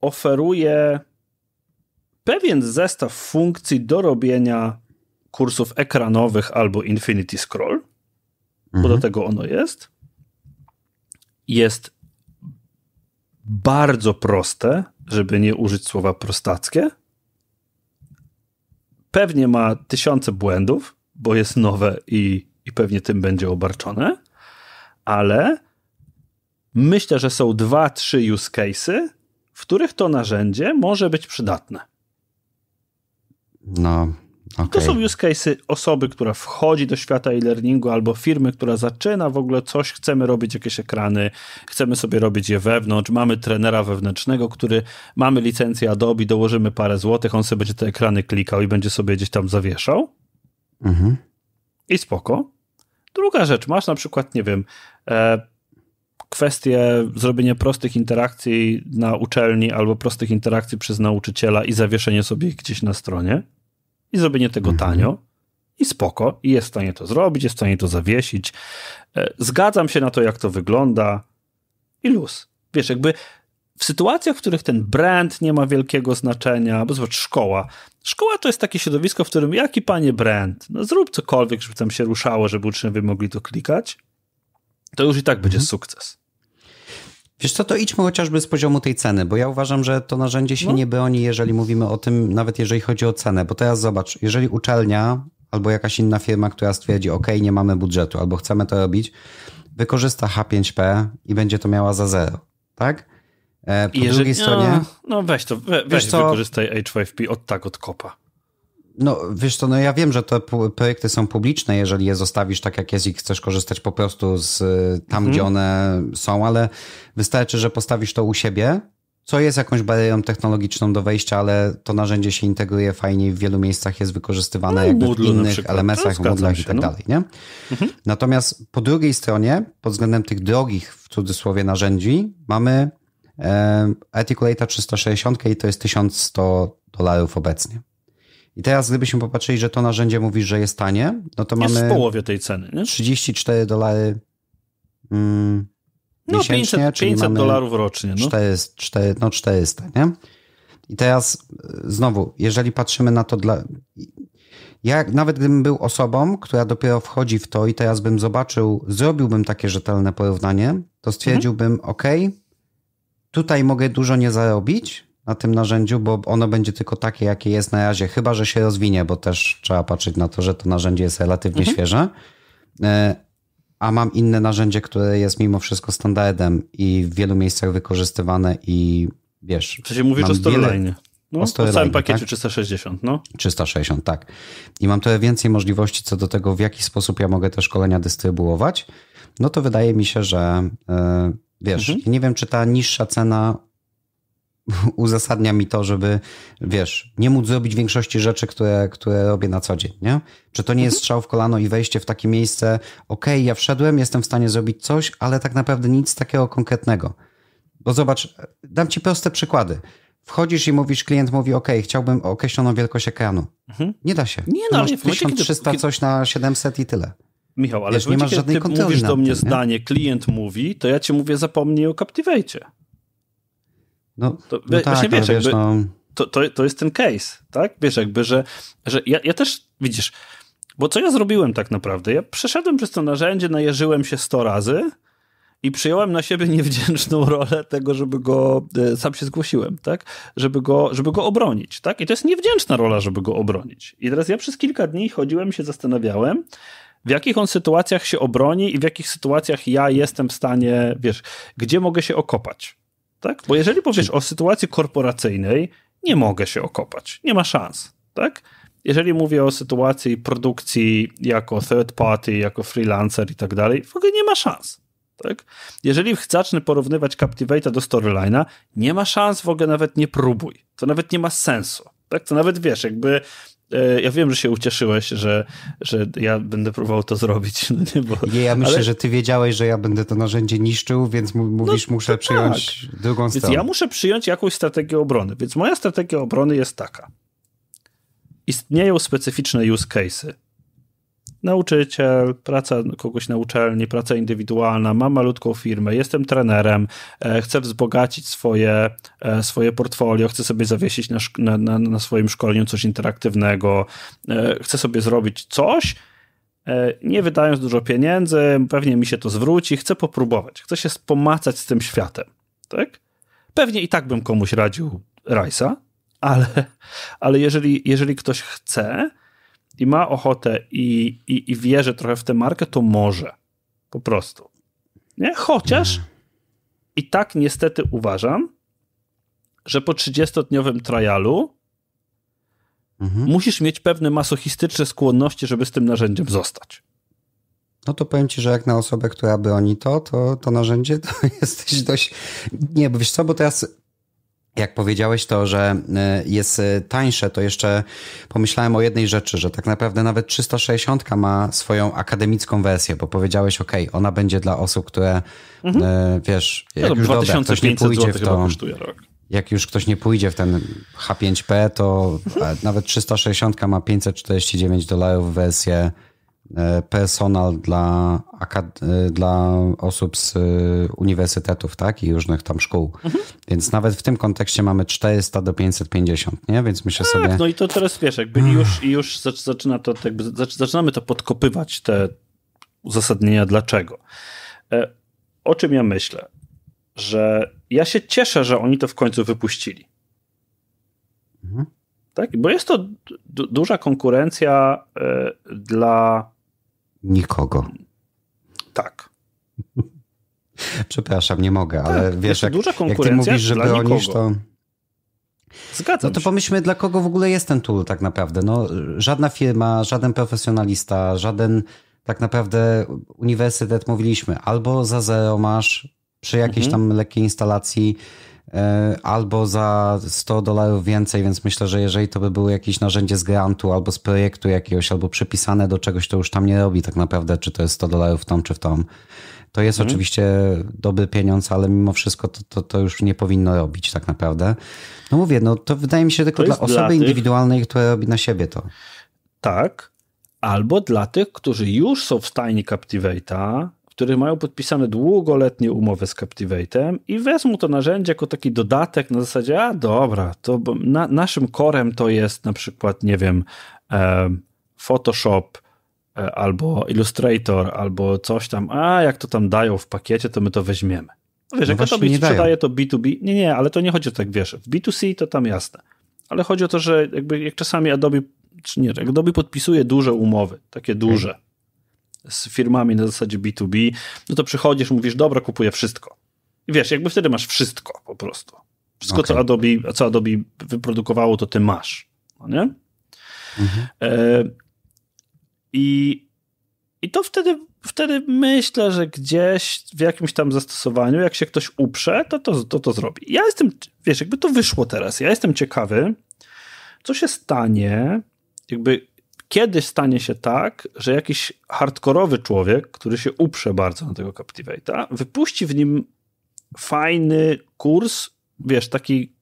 A: oferuje pewien zestaw funkcji do robienia kursów ekranowych albo Infinity Scroll, mhm. bo do mhm. tego ono jest. Jest bardzo proste, żeby nie użyć słowa prostackie. Pewnie ma tysiące błędów, bo jest nowe i, i pewnie tym będzie obarczone, ale myślę, że są dwa, trzy use cases, w których to narzędzie może być przydatne.
B: No, Okay. To są
A: use cases osoby, która wchodzi do świata e-learningu albo firmy, która zaczyna w ogóle coś, chcemy robić jakieś ekrany, chcemy sobie robić je wewnątrz, mamy trenera wewnętrznego, który, mamy licencję Adobe, dołożymy parę złotych, on sobie będzie te ekrany klikał i będzie sobie gdzieś tam zawieszał. Mhm. I spoko. Druga rzecz, masz na przykład, nie wiem, e, kwestię zrobienia prostych interakcji na uczelni albo prostych interakcji przez nauczyciela i zawieszenie sobie ich gdzieś na stronie i zrobienie tego mhm. tanio. I spoko, i jest w stanie to zrobić, jest w stanie to zawiesić. E, zgadzam się na to, jak to wygląda. I luz. Wiesz, jakby w sytuacjach, w których ten brand nie ma wielkiego znaczenia, bo zobacz, szkoła. Szkoła to jest takie środowisko, w którym jaki panie brand, no zrób cokolwiek, żeby tam się ruszało, żeby uczniowie mogli to klikać, to już i tak będzie mhm. sukces. Wiesz co, to idźmy chociażby
B: z poziomu tej ceny, bo ja uważam, że to narzędzie się no. nie broni, jeżeli mówimy o tym, nawet jeżeli chodzi o cenę, bo teraz zobacz, jeżeli uczelnia albo jakaś inna firma, która stwierdzi, ok, nie mamy budżetu, albo chcemy to robić, wykorzysta H5P i będzie to miała za zero, tak? E, po Jeżeli, drugiej stronie... No,
A: no weź to, we, weź co, wykorzystaj H5P od tak, od kopa.
B: No wiesz co, no ja wiem, że te projekty są publiczne, jeżeli je zostawisz tak jak jest i chcesz korzystać po prostu z y, tam, mhm. gdzie one są, ale wystarczy, że postawisz to u siebie, co jest jakąś barierą technologiczną do wejścia, ale to narzędzie się integruje fajnie w wielu miejscach jest wykorzystywane no, jakby w innych LMS-ach, no, modlach i tak no. dalej, nie? Mhm. Natomiast po drugiej stronie, pod względem tych drogich w cudzysłowie narzędzi, mamy e, Articulata 360 i to jest 1100 dolarów obecnie. I teraz gdybyśmy popatrzyli, że to narzędzie mówi, że jest tanie, no to jest mamy... w połowie tej ceny, nie? 34 dolary mm, no, 500, 500 dolarów rocznie. No. 400, 4, no 400, nie? I teraz e, znowu, jeżeli patrzymy na to dla... Ja nawet gdybym był osobą, która dopiero wchodzi w to i teraz bym zobaczył, zrobiłbym takie rzetelne porównanie, to stwierdziłbym, mhm. ok, tutaj mogę dużo nie zarobić, na tym narzędziu, bo ono będzie tylko takie, jakie jest na razie, chyba że się rozwinie, bo też trzeba patrzeć na to, że to narzędzie jest relatywnie mhm. świeże. E, a mam inne narzędzie, które jest mimo wszystko standardem i w wielu miejscach wykorzystywane i wiesz. W mówisz o storyline. Wiele... No, o całym pakiecie
A: tak? 360, no.
B: 360, tak. I mam trochę więcej możliwości co do tego, w jaki sposób ja mogę te szkolenia dystrybuować. No to wydaje mi się, że e, wiesz, mhm. nie wiem, czy ta niższa cena uzasadnia mi to, żeby, wiesz, nie móc zrobić większości rzeczy, które, które robię na co dzień, nie? Czy to nie jest mhm. strzał w kolano i wejście w takie miejsce, okej, okay, ja wszedłem, jestem w stanie zrobić coś, ale tak naprawdę nic takiego konkretnego. Bo zobacz, dam ci proste przykłady. Wchodzisz i mówisz, klient mówi, OK, chciałbym określoną wielkość ekranu. Mhm. Nie da się. Nie, no, Masz ale 1300 kiedy... coś na 700 i tyle.
A: Michał, ale Wiesz, nie masz żadnej kiedy ty mówisz do mnie tym, zdanie, klient mówi, to ja ci mówię, zapomnij o Captivate. No, to, no tak, no właśnie wiesz, jakby, wiesz, no... to, to, jest ten case, tak? Wiesz, jakby, że, że ja, ja też, widzisz, bo co ja zrobiłem tak naprawdę? Ja przeszedłem przez to narzędzie, najeżyłem się 100 razy i przyjąłem na siebie niewdzięczną rolę tego, żeby go, e, sam się zgłosiłem, tak? Żeby go, żeby go obronić, tak? I to jest niewdzięczna rola, żeby go obronić. I teraz ja przez kilka dni chodziłem, się zastanawiałem, w jakich on sytuacjach się obroni i w jakich sytuacjach ja jestem w stanie, wiesz, gdzie mogę się okopać, tak? Bo jeżeli powiesz o sytuacji korporacyjnej, nie mogę się okopać, nie ma szans, tak? Jeżeli mówię o sytuacji produkcji jako third party, jako freelancer i tak dalej, w ogóle nie ma szans, tak? Jeżeli zacznę porównywać Captivate'a do Storyline'a, nie ma szans, w ogóle nawet nie próbuj. To nawet nie ma sensu. Tak, to nawet wiesz, jakby E, ja wiem, że się ucieszyłeś, że, że ja będę próbował to zrobić. No nie, bo, nie,
B: ja myślę, ale... że ty wiedziałeś, że ja będę to narzędzie niszczył, więc no mówisz, no, muszę tak. przyjąć drugą więc Ja
A: muszę przyjąć jakąś strategię obrony. Więc moja strategia obrony jest taka. Istnieją specyficzne use cases nauczyciel, praca kogoś na uczelni, praca indywidualna, mam malutką firmę, jestem trenerem, e, chcę wzbogacić swoje, e, swoje portfolio, chcę sobie zawiesić na, na, na swoim szkoleniu coś interaktywnego, e, chcę sobie zrobić coś, nie wydając dużo pieniędzy, pewnie mi się to zwróci, chcę popróbować, chcę się spomacać z tym światem, tak? Pewnie i tak bym komuś radził Rajsa, ale, ale jeżeli, jeżeli ktoś chce, i ma ochotę i, i, i wierzy trochę w tę markę, to może. Po prostu. Nie? Chociaż i tak niestety uważam, że po 30-dniowym trialu mhm. musisz mieć pewne masochistyczne skłonności, żeby z tym narzędziem zostać.
B: No to powiem ci, że jak na osobę, która broni to, to, to narzędzie, to jesteś dość... Nie, bo wiesz co, bo teraz jak powiedziałeś to, że y, jest y, tańsze, to jeszcze pomyślałem o jednej rzeczy, że tak naprawdę nawet 360 ma swoją akademicką wersję, bo powiedziałeś, ok, ona będzie dla osób, które mhm. Y, wiesz, no jak no, już dobra, ktoś nie pójdzie w to. Jak już ktoś nie pójdzie w ten H5P, to mhm. nawet 360 ma 549 dolarów wersję E, personal dla, e, dla osób z e, uniwersytetów, tak? I różnych tam szkół. Mhm. Więc nawet w tym kontekście mamy 400 do 550, nie? Więc myślę tak, sobie... no
A: i to teraz wiesz, jakby już, już zaczyna to, jakby zaczynamy to podkopywać, te uzasadnienia dlaczego. O czym ja myślę? Że ja się cieszę, że oni to w końcu wypuścili. Mhm. Tak? Bo jest to duża konkurencja y, dla nikogo. Tak.
B: Przepraszam, nie mogę, tak, ale wiesz, jak, duża jak ty mówisz, żeby bronisz, to... Zgadzam no to się. pomyślmy, dla kogo w ogóle jest ten tool tak naprawdę. No, żadna firma, żaden profesjonalista, żaden tak naprawdę uniwersytet, mówiliśmy, albo za zero masz przy jakiejś mhm. tam lekkiej instalacji, E, albo za 100 dolarów więcej, więc myślę, że jeżeli to by było jakieś narzędzie z grantu albo z projektu jakiegoś, albo przypisane do czegoś, to już tam nie robi tak naprawdę, czy to jest 100 dolarów w tą, czy w tą. To jest mhm. oczywiście dobry pieniądz, ale mimo wszystko to, to, to, już nie powinno
A: robić tak naprawdę.
B: No mówię, no to wydaje mi się tylko dla osoby dla tych...
A: indywidualnej, która robi na siebie to. Tak, albo dla tych, którzy już są w stajni Captivate'a, które mają podpisane długoletnie umowy z Captivate'em i wezmą to narzędzie jako taki dodatek na zasadzie, a dobra, to na, naszym korem to jest na przykład, nie wiem, e, Photoshop e, albo Illustrator albo coś tam, a jak to tam dają w pakiecie, to my to weźmiemy. No wiesz, no jak to sprzedaje to B2B, nie, nie, ale to nie chodzi o tak, wiesz, w B2C to tam jasne, ale chodzi o to, że jakby jak czasami Adobe, czy nie, Adobe podpisuje duże umowy, takie duże, z firmami na zasadzie B2B, no to przychodzisz, mówisz, dobra, kupuję wszystko. I wiesz, jakby wtedy masz wszystko po prostu. Wszystko, okay. co, Adobe, co Adobe wyprodukowało, to ty masz. No nie? Mhm. E, I i to wtedy, wtedy myślę, że gdzieś w jakimś tam zastosowaniu, jak się ktoś uprze, to to, to to zrobi. Ja jestem, wiesz, jakby to wyszło teraz. Ja jestem ciekawy, co się stanie, jakby kiedyś stanie się tak, że jakiś hardkorowy człowiek, który się uprze bardzo na tego Captivate'a, wypuści w nim fajny kurs, wiesz, taki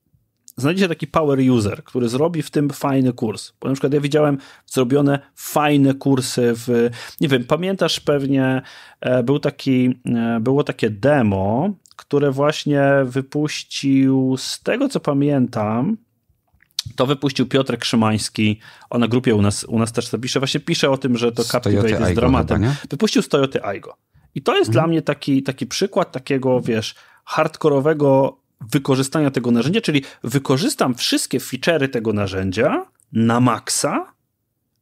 A: znajdzie taki power user, który zrobi w tym fajny kurs. Bo na przykład ja widziałem zrobione fajne kursy w, nie wiem, pamiętasz pewnie, e, był taki, e, było takie demo, które właśnie wypuścił, z tego co pamiętam, to wypuścił Piotr Krzymański, on na grupie u nas, u nas też to pisze, właśnie pisze o tym, że to Captivate jest Aigo dramatem. Chyba, wypuścił z Toyoty Aigo. I to jest mhm. dla mnie taki, taki przykład takiego, wiesz, hardkorowego wykorzystania tego narzędzia, czyli wykorzystam wszystkie feature'y tego narzędzia na maksa,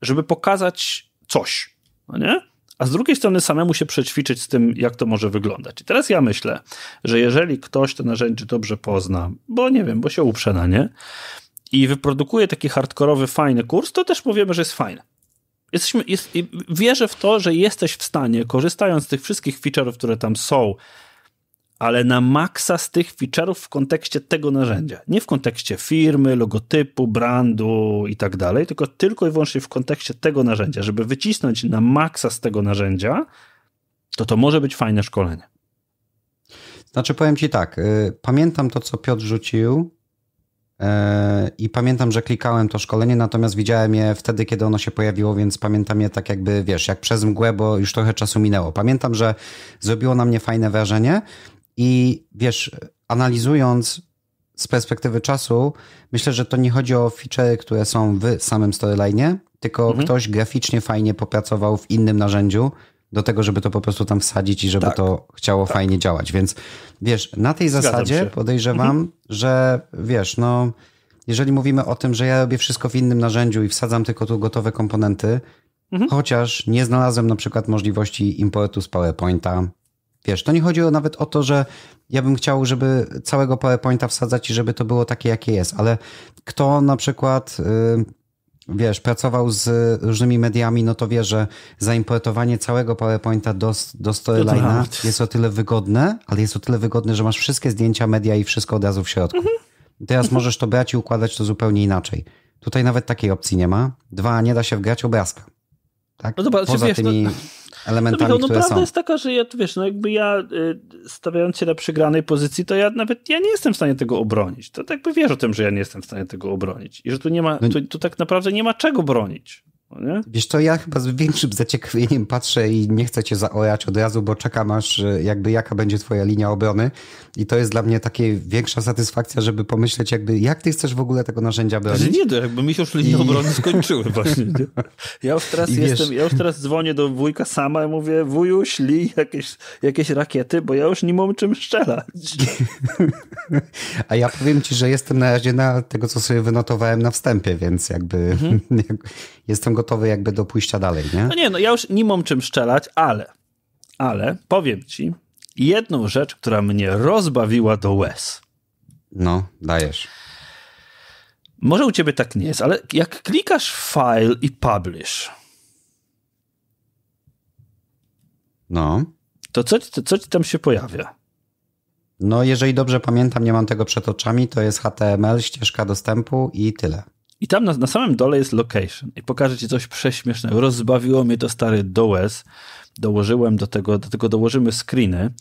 A: żeby pokazać coś, no nie? A z drugiej strony samemu się przećwiczyć z tym, jak to może wyglądać. I teraz ja myślę, że jeżeli ktoś to narzędzie dobrze pozna, bo nie wiem, bo się uprze na nie, i wyprodukuje taki hardkorowy, fajny kurs, to też powiemy, że jest fajny. Jesteśmy, jest, wierzę w to, że jesteś w stanie, korzystając z tych wszystkich feature'ów, które tam są, ale na maksa z tych feature'ów w kontekście tego narzędzia. Nie w kontekście firmy, logotypu, brandu i tak dalej, tylko tylko i wyłącznie w kontekście tego narzędzia. Żeby wycisnąć na maksa z tego narzędzia, to to może być fajne szkolenie. Znaczy powiem ci tak, y, pamiętam to, co
B: Piotr rzucił E, I pamiętam, że klikałem to szkolenie, natomiast widziałem je wtedy, kiedy ono się pojawiło, więc pamiętam je tak jakby, wiesz, jak przez mgłę, bo już trochę czasu minęło. Pamiętam, że zrobiło na mnie fajne wrażenie i wiesz, analizując z perspektywy czasu, myślę, że to nie chodzi o feature, które są w samym storyline, tylko mhm. ktoś graficznie fajnie popracował w innym narzędziu, do tego, żeby to po prostu tam wsadzić i żeby tak, to chciało tak. fajnie działać. Więc wiesz, na tej Zgadzam zasadzie się. podejrzewam, mhm. że wiesz, no, jeżeli mówimy o tym, że ja robię wszystko w innym narzędziu i wsadzam tylko tu gotowe komponenty, mhm. chociaż nie znalazłem na przykład możliwości importu z PowerPointa. Wiesz, to nie chodziło nawet o to, że ja bym chciał, żeby całego PowerPointa wsadzać i żeby to było takie, jakie jest, ale kto na przykład. Yy, wiesz, pracował z różnymi mediami, no to wie, że zaimportowanie całego PowerPointa do, do storyline'a jest o tyle wygodne, ale jest o tyle wygodne, że masz wszystkie zdjęcia, media i wszystko od razu w środku. Mhm. Teraz mhm. możesz to brać i układać to zupełnie inaczej. Tutaj nawet takiej opcji nie ma. Dwa, nie da się wgrać obrazka.
A: Tak? No dobra, znaczy Poza wiesz, no tymi... No
B: elementami, no, Michał, no, prawda są. jest
A: taka, że ja, wiesz, no jakby ja y, stawiając się na przegranej pozycji, to ja nawet ja nie jestem w stanie tego obronić. To tak jakby wiesz o tym, że ja nie jestem w stanie tego obronić i że tu nie ma, no tu, tu tak naprawdę nie ma czego bronić. No, nie?
B: Wiesz co, ja chyba z większym zaciekawieniem patrzę i nie chcę cię zaojać od razu, bo czekam aż e, jakby jaka będzie twoja linia obrony i to jest dla mnie taka większa satysfakcja, żeby pomyśleć jakby jak ty chcesz w ogóle tego narzędzia bronić. Znaczy nie,
A: to jakby mi się już linie I... obrony skończyły właśnie. Nie? Ja już teraz jestem, ja już teraz dzwonię do wujka sama i mówię wuju, śli jakieś, jakieś rakiety, bo ja już nie mam czym strzelać.
B: A ja powiem ci, że jestem na razie na tego, co sobie wynotowałem na wstępie, więc jakby mhm.
A: jestem gotowy jakby do pójścia dalej, nie? No nie, no ja już nie mam czym szczelać, ale, ale powiem ci jedną rzecz, która mnie rozbawiła do łez. No, dajesz. Może u ciebie tak nie jest, ale jak klikasz file i publish.
B: No. To co, to co ci tam się pojawia? No, jeżeli dobrze pamiętam, nie mam tego przed
A: oczami, to jest HTML, ścieżka dostępu i tyle. I tam na, na, samym dole jest location. I pokażę ci coś prześmiesznego. Rozbawiło mnie to stary DOS. Dołożyłem do tego, do tego dołożymy screeny,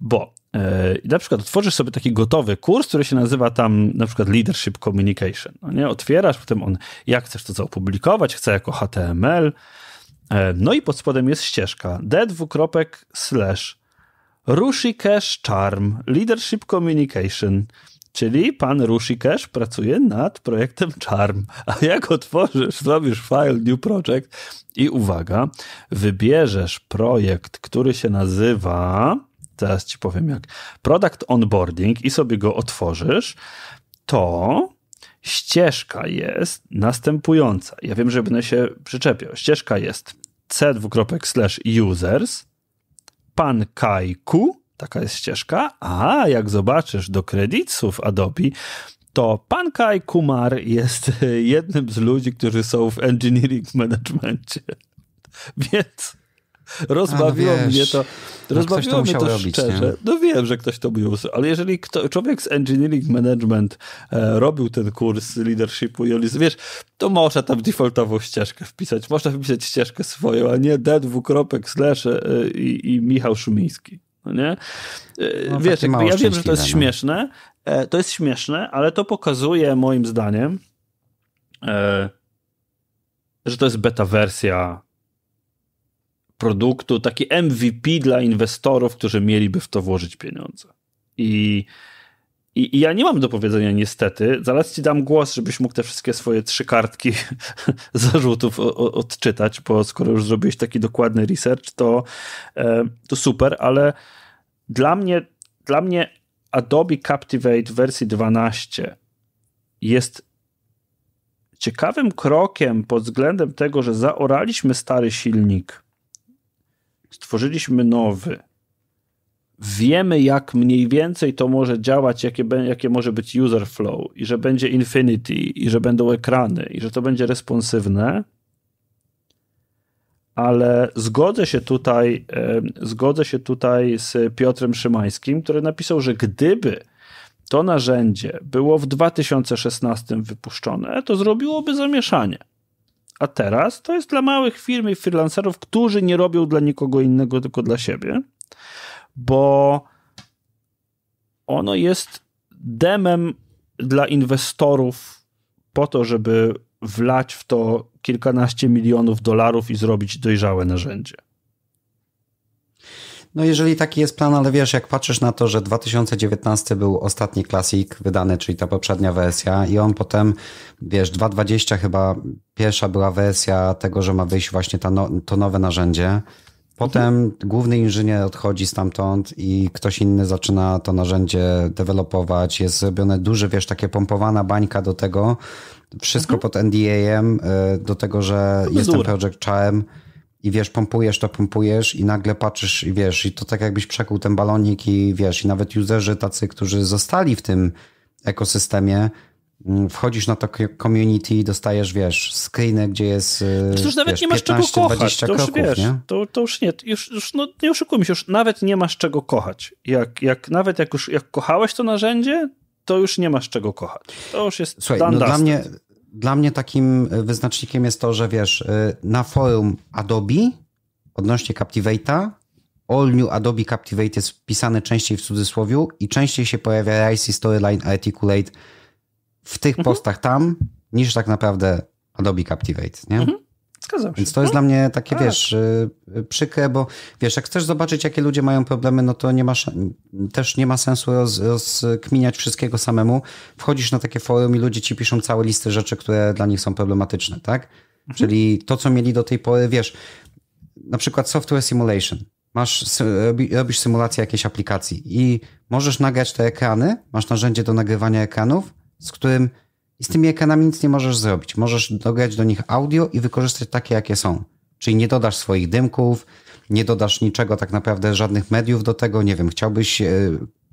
A: bo yy, na przykład otworzysz sobie taki gotowy kurs, który się nazywa tam na przykład Leadership Communication. No nie? Otwierasz, potem on, jak chcesz to zaopublikować, chce jako HTML. Yy, e, no i pod spodem jest ścieżka d2 slash Rushikesh Charm Leadership Communication Czyli pan Rushikesh pracuje nad projektem Charm. A jak otworzysz, zrobisz file New Project i uwaga, wybierzesz projekt, który się nazywa, teraz ci powiem jak, Product Onboarding i sobie go otworzysz, to ścieżka jest następująca. Ja wiem, że będę się przyczepiał. Ścieżka jest c users pan Kajku, Taka jest ścieżka. A jak zobaczysz do kredytów Adobe, to Pan Kaj Kumar jest jednym z ludzi, którzy są w engineering managementie. Więc rozbawiło no mnie to. No rozbawiło to mnie to robić, szczerze. Nie? No wiem, że ktoś to był, ale jeżeli kto, człowiek z engineering management e, robił ten kurs leadershipu i wiesz, to można tam defaultową ścieżkę wpisać. Można wpisać ścieżkę swoją, a nie d dwukropek slash e, i, i Michał Szumiński nie? E, no, Wiesz, jakby ja wiem, że to jest no. śmieszne, e, to jest śmieszne, ale to pokazuje moim zdaniem, e, że to jest beta wersja produktu, taki MVP dla inwestorów, którzy mieliby w to włożyć pieniądze. I i, I, ja nie mam do powiedzenia niestety. Zaraz ci dam głos, żebyś mógł te wszystkie swoje trzy kartki zarzutów o, o, odczytać, bo skoro już zrobiłeś taki dokładny research, to, e, to super, ale dla mnie, dla mnie Adobe Captivate wersji 12 jest ciekawym krokiem pod względem tego, że zaoraliśmy stary silnik, stworzyliśmy nowy – wiemy, jak mniej więcej to może działać, jakie, jakie może być user flow, i że będzie infinity, i że będą ekrany, i że to będzie responsywne. Ale zgodzę się tutaj, zgodzę się tutaj z Piotrem Szymańskim, który napisał, że gdyby to narzędzie było w 2016 wypuszczone, to zrobiłoby zamieszanie. A teraz to jest dla małych firm i freelancerów, którzy nie robią dla nikogo innego, tylko dla siebie bo ono jest demem dla inwestorów po to, żeby wlać w to kilkanaście milionów dolarów i zrobić dojrzałe narzędzie.
B: No jeżeli taki jest plan, ale wiesz, jak patrzysz na to, że 2019 był ostatni klasik wydany, czyli ta poprzednia wersja i on potem, wiesz, 2020 chyba pierwsza była wersja tego, że ma wyjść właśnie ta no, to nowe narzędzie, Potem mhm. główny inżynier odchodzi stamtąd i ktoś inny zaczyna to narzędzie dewelopować. Jest zrobione duże, wiesz, takie pompowana bańka do tego. Wszystko mhm. pod NDA-em, y, do tego, że to jestem bzdura. Project Chałem i wiesz, pompujesz to, pompujesz i nagle patrzysz i wiesz, i to tak jakbyś przekuł ten balonik i wiesz, i nawet userzy tacy, którzy zostali w tym ekosystemie, wchodzisz na to community i dostajesz, wiesz, screeny, gdzie jest To y, no już nawet nie masz 15, czego kochać. To już, kroków, wiesz, nie?
A: To, to już nie, już, już, no, nie oszukujmy się, już nawet nie masz czego kochać. Jak, jak, nawet jak już jak kochałeś to narzędzie, to już nie masz czego kochać. To już jest Słuchaj, no dla mnie
B: dla mnie takim y, wyznacznikiem jest to, że wiesz, y, na forum Adobe odnośnie Captivate'a All New Adobe Captivate jest pisane częściej w cudzysłowie i częściej się pojawia RISE Storyline Articulate w tych mhm. postach tam, niż tak naprawdę Adobe Captivate, nie? Mhm. się. Więc to jest no? dla mnie takie, tak. wiesz, y, y, przykre, bo wiesz, jak chcesz zobaczyć, jakie ludzie mają problemy, no to nie masz, też nie ma sensu roz, rozkminiać wszystkiego samemu. Wchodzisz na takie forum i ludzie ci piszą całe listy rzeczy, które dla nich są problematyczne, tak? Mhm. Czyli to, co mieli do tej pory, wiesz, na przykład software simulation. Masz, robisz symulację jakiejś aplikacji i możesz nagrać te ekrany, masz narzędzie do nagrywania ekranów, z którym z tymi ekranami nic nie możesz zrobić. Możesz dograć do nich audio i wykorzystać takie, jakie są. Czyli nie dodasz swoich dymków, nie dodasz niczego tak naprawdę, żadnych mediów do tego. Nie wiem, chciałbyś e,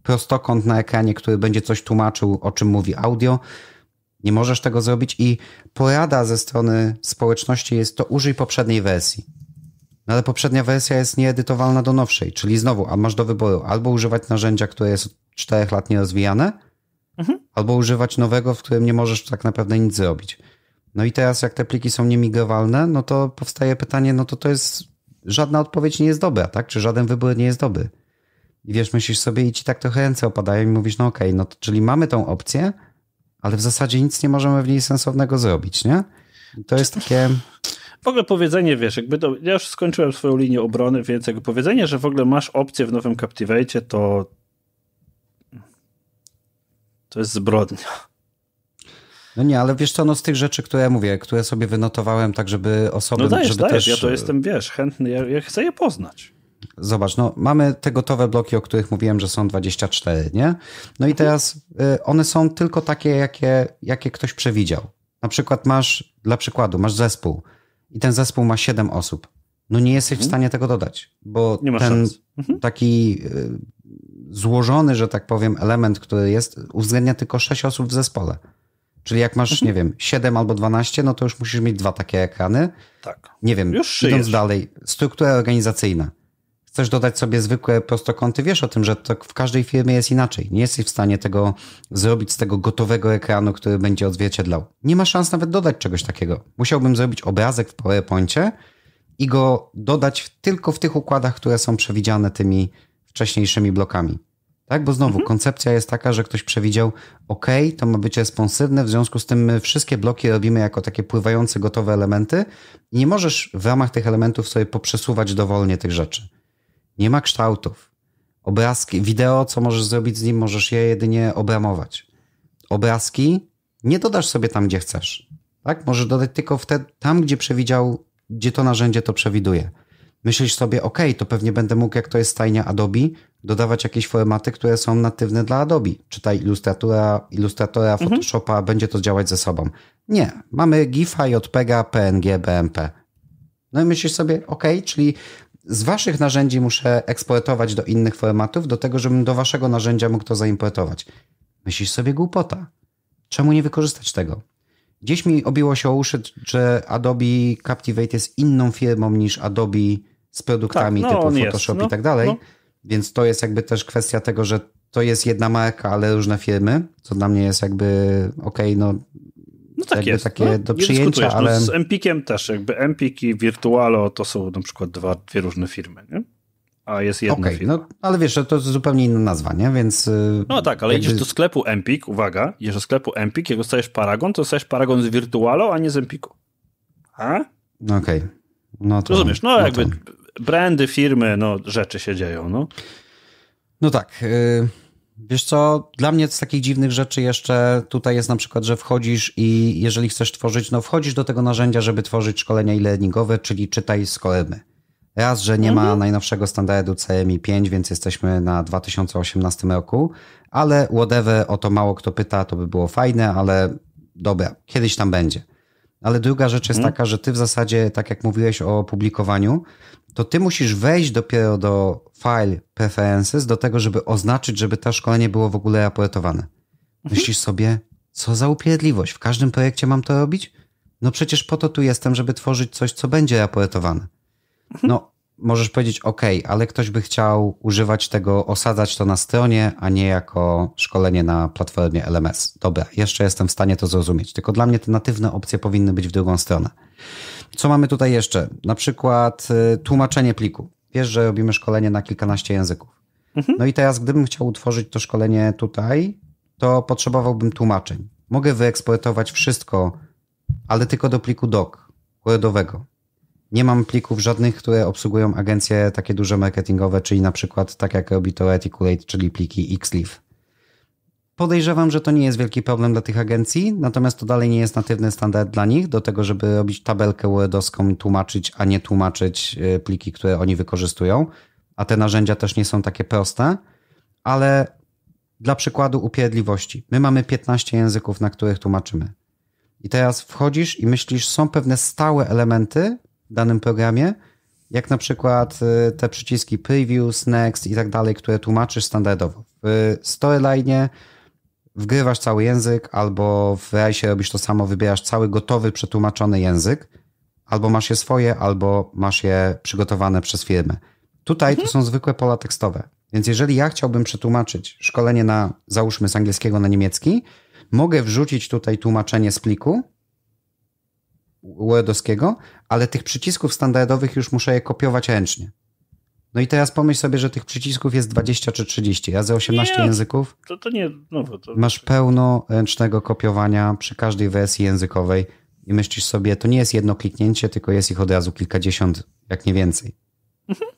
B: prostokąt na ekranie, który będzie coś tłumaczył, o czym mówi audio. Nie możesz tego zrobić i porada ze strony społeczności jest to użyj poprzedniej wersji. No ale poprzednia wersja jest nieedytowalna do nowszej, czyli znowu, a masz do wyboru albo używać narzędzia, które jest od 4 lat nierozwijane, Mhm. Albo używać nowego, w którym nie możesz tak naprawdę nic zrobić. No i teraz jak te pliki są niemigrowalne, no to powstaje pytanie, no to to jest, żadna odpowiedź nie jest dobra, tak? Czy żaden wybór nie jest dobry? I wiesz, myślisz sobie i ci tak trochę ręce opadają i mówisz, no okej, okay, no to, czyli mamy tą opcję, ale w zasadzie nic nie możemy w niej sensownego zrobić, nie? To jest takie...
A: W ogóle powiedzenie, wiesz, jakby to, ja już skończyłem swoją linię obrony, więc jakby powiedzenie, że w ogóle masz opcję w nowym Captivate, to to jest zbrodnia.
B: No nie, ale wiesz co, no z tych rzeczy, które mówię, które sobie wynotowałem, tak żeby osoby... No dajesz, żeby dajesz, też... ja to jestem,
A: wiesz, chętny, ja, ja chcę je poznać.
B: Zobacz, no mamy te gotowe bloki, o których mówiłem, że są 24, nie? No i mhm. teraz y, one są tylko takie, jakie, jakie ktoś przewidział. Na przykład masz, dla przykładu, masz zespół i ten zespół ma 7 osób. No nie jesteś w mhm. stanie tego dodać, bo ten mhm. taki y, złożony, że tak powiem, element, który jest, uwzględnia tylko 6 osób w zespole. Czyli jak masz, mhm. nie wiem, 7 albo 12, no to już musisz mieć dwa takie ekrany. Tak. Nie wiem, już idąc jest. dalej, struktura organizacyjna. Chcesz dodać sobie zwykłe prostokąty, wiesz o tym, że to w każdej firmie jest inaczej. Nie jesteś w stanie tego zrobić z tego gotowego ekranu, który będzie odzwierciedlał. Nie ma szans nawet dodać czegoś takiego. Musiałbym zrobić obrazek w PowerPoincie i go dodać tylko w tych układach, które są przewidziane tymi wcześniejszymi blokami. Tak? Bo znowu mhm. koncepcja jest taka, że ktoś przewidział, OK, to ma być responsywne, w związku z tym my wszystkie bloki robimy jako takie pływające, gotowe elementy i nie możesz w ramach tych elementów sobie poprzesuwać dowolnie tych rzeczy. Nie ma kształtów. Obrazki, wideo, co możesz zrobić z nim, możesz je jedynie obramować. Obrazki nie dodasz sobie tam, gdzie chcesz. Tak? Możesz dodać tylko wtedy, tam, gdzie przewidział, gdzie to narzędzie to przewiduje myślisz sobie, ok, to pewnie będę mógł, jak to jest stajnia Adobe, dodawać jakieś formaty, które są natywne dla Adobe. Czytaj ilustratura, ilustratora mhm. Photoshopa, mhm. będzie to działać ze sobą. Nie, mamy GIFA, JPEGA, PNG, BMP. No i myślisz sobie, ok, czyli z waszych narzędzi muszę eksportować do innych formatów, do tego, żebym do waszego narzędzia mógł to zaimportować. Myślisz sobie głupota. Czemu nie wykorzystać tego? Gdzieś mi obiło się o uszy, że Adobe Captivate jest inną firmą niż Adobe z produktami tak, no, typu Photoshop jest, no, i tak dalej. No. Więc to jest jakby też kwestia tego, że to jest jedna marka, ale różne firmy, co dla mnie jest jakby okej, okay, no no tak jakby jest. takie no, do przyjęcia, no, ale... z
A: Empikiem też, jakby Empik i Virtualo to są na przykład dwa, dwie różne firmy, nie? A jest jedna okay, firma.
B: No, ale wiesz, że to jest zupełnie inna nazwa, nie? Więc... Y, no
A: tak, ale jakby... idziesz do sklepu Empik, uwaga, idziesz do sklepu Empik, jak dostajesz Paragon, to dostajesz Paragon z Virtualo, a nie z Empiku. A? Okej. Okay. No to, Rozumiesz, no, no jakby to brandy, firmy, no rzeczy się dzieją, no.
B: No tak. Y, wiesz co, dla mnie z takich dziwnych rzeczy jeszcze tutaj jest na przykład, że wchodzisz i jeżeli chcesz tworzyć, no wchodzisz do tego narzędzia, żeby tworzyć szkolenia e-learningowe, czyli czytaj z kolemy. Raz, że nie ma mhm. najnowszego standardu CMI 5, więc jesteśmy na 2018 roku, ale whatever, o to mało kto pyta, to by było fajne, ale dobra, kiedyś tam będzie. Ale druga rzecz jest hmm. taka, że ty w zasadzie, tak jak mówiłeś o publikowaniu, to ty musisz wejść dopiero do file preferences, do tego, żeby oznaczyć, żeby to szkolenie było w ogóle raportowane. Mhm. Myślisz sobie, co za upierdliwość, w każdym projekcie mam to robić? No przecież po to tu jestem, żeby tworzyć coś, co będzie raportowane. Mhm. No możesz powiedzieć, OK, ale ktoś by chciał używać tego, osadzać to na stronie, a nie jako szkolenie na platformie LMS. Dobra, jeszcze jestem w stanie to zrozumieć. Tylko dla mnie te natywne opcje powinny być w drugą stronę. Co mamy tutaj jeszcze? Na przykład y, tłumaczenie pliku. Wiesz, że robimy szkolenie na kilkanaście języków. Mhm. No i teraz, gdybym chciał utworzyć to szkolenie tutaj, to potrzebowałbym tłumaczeń. Mogę wyeksportować wszystko, ale tylko do pliku doc, wordowego nie mam plików żadnych, które obsługują agencje takie duże marketingowe, czyli na przykład tak jak robi to Reticulate, czyli pliki Xleaf. Podejrzewam, że to nie jest wielki problem dla tych agencji, natomiast to dalej nie jest natywny standard dla nich do tego, żeby robić tabelkę Wordowską, tłumaczyć, a nie tłumaczyć y, pliki, które oni wykorzystują. A te narzędzia też nie są takie proste, ale dla przykładu upierdliwości. My mamy 15 języków, na których tłumaczymy. I teraz wchodzisz i myślisz, są pewne stałe elementy, danym programie, jak na przykład y, te przyciski previews, next i tak dalej, które tłumaczysz standardowo. W storyline wgrywasz cały język, albo w Rajsie robisz to samo, wybierasz cały gotowy, przetłumaczony język, albo masz je swoje, albo masz je przygotowane przez firmę. Tutaj mhm. to są zwykłe pola tekstowe. Więc jeżeli ja chciałbym przetłumaczyć szkolenie na, załóżmy, z angielskiego na niemiecki, mogę wrzucić tutaj tłumaczenie z pliku UEDOWskiego, ale tych przycisków standardowych już muszę je kopiować ręcznie. No i teraz pomyśl sobie, że tych przycisków jest 20 czy 30, Ja ze 18 nie, języków
A: to, to nie, no, to...
B: masz pełno ręcznego kopiowania przy każdej wersji językowej i myślisz sobie, to nie jest jedno kliknięcie, tylko jest ich od razu kilkadziesiąt, jak nie więcej. Mhm.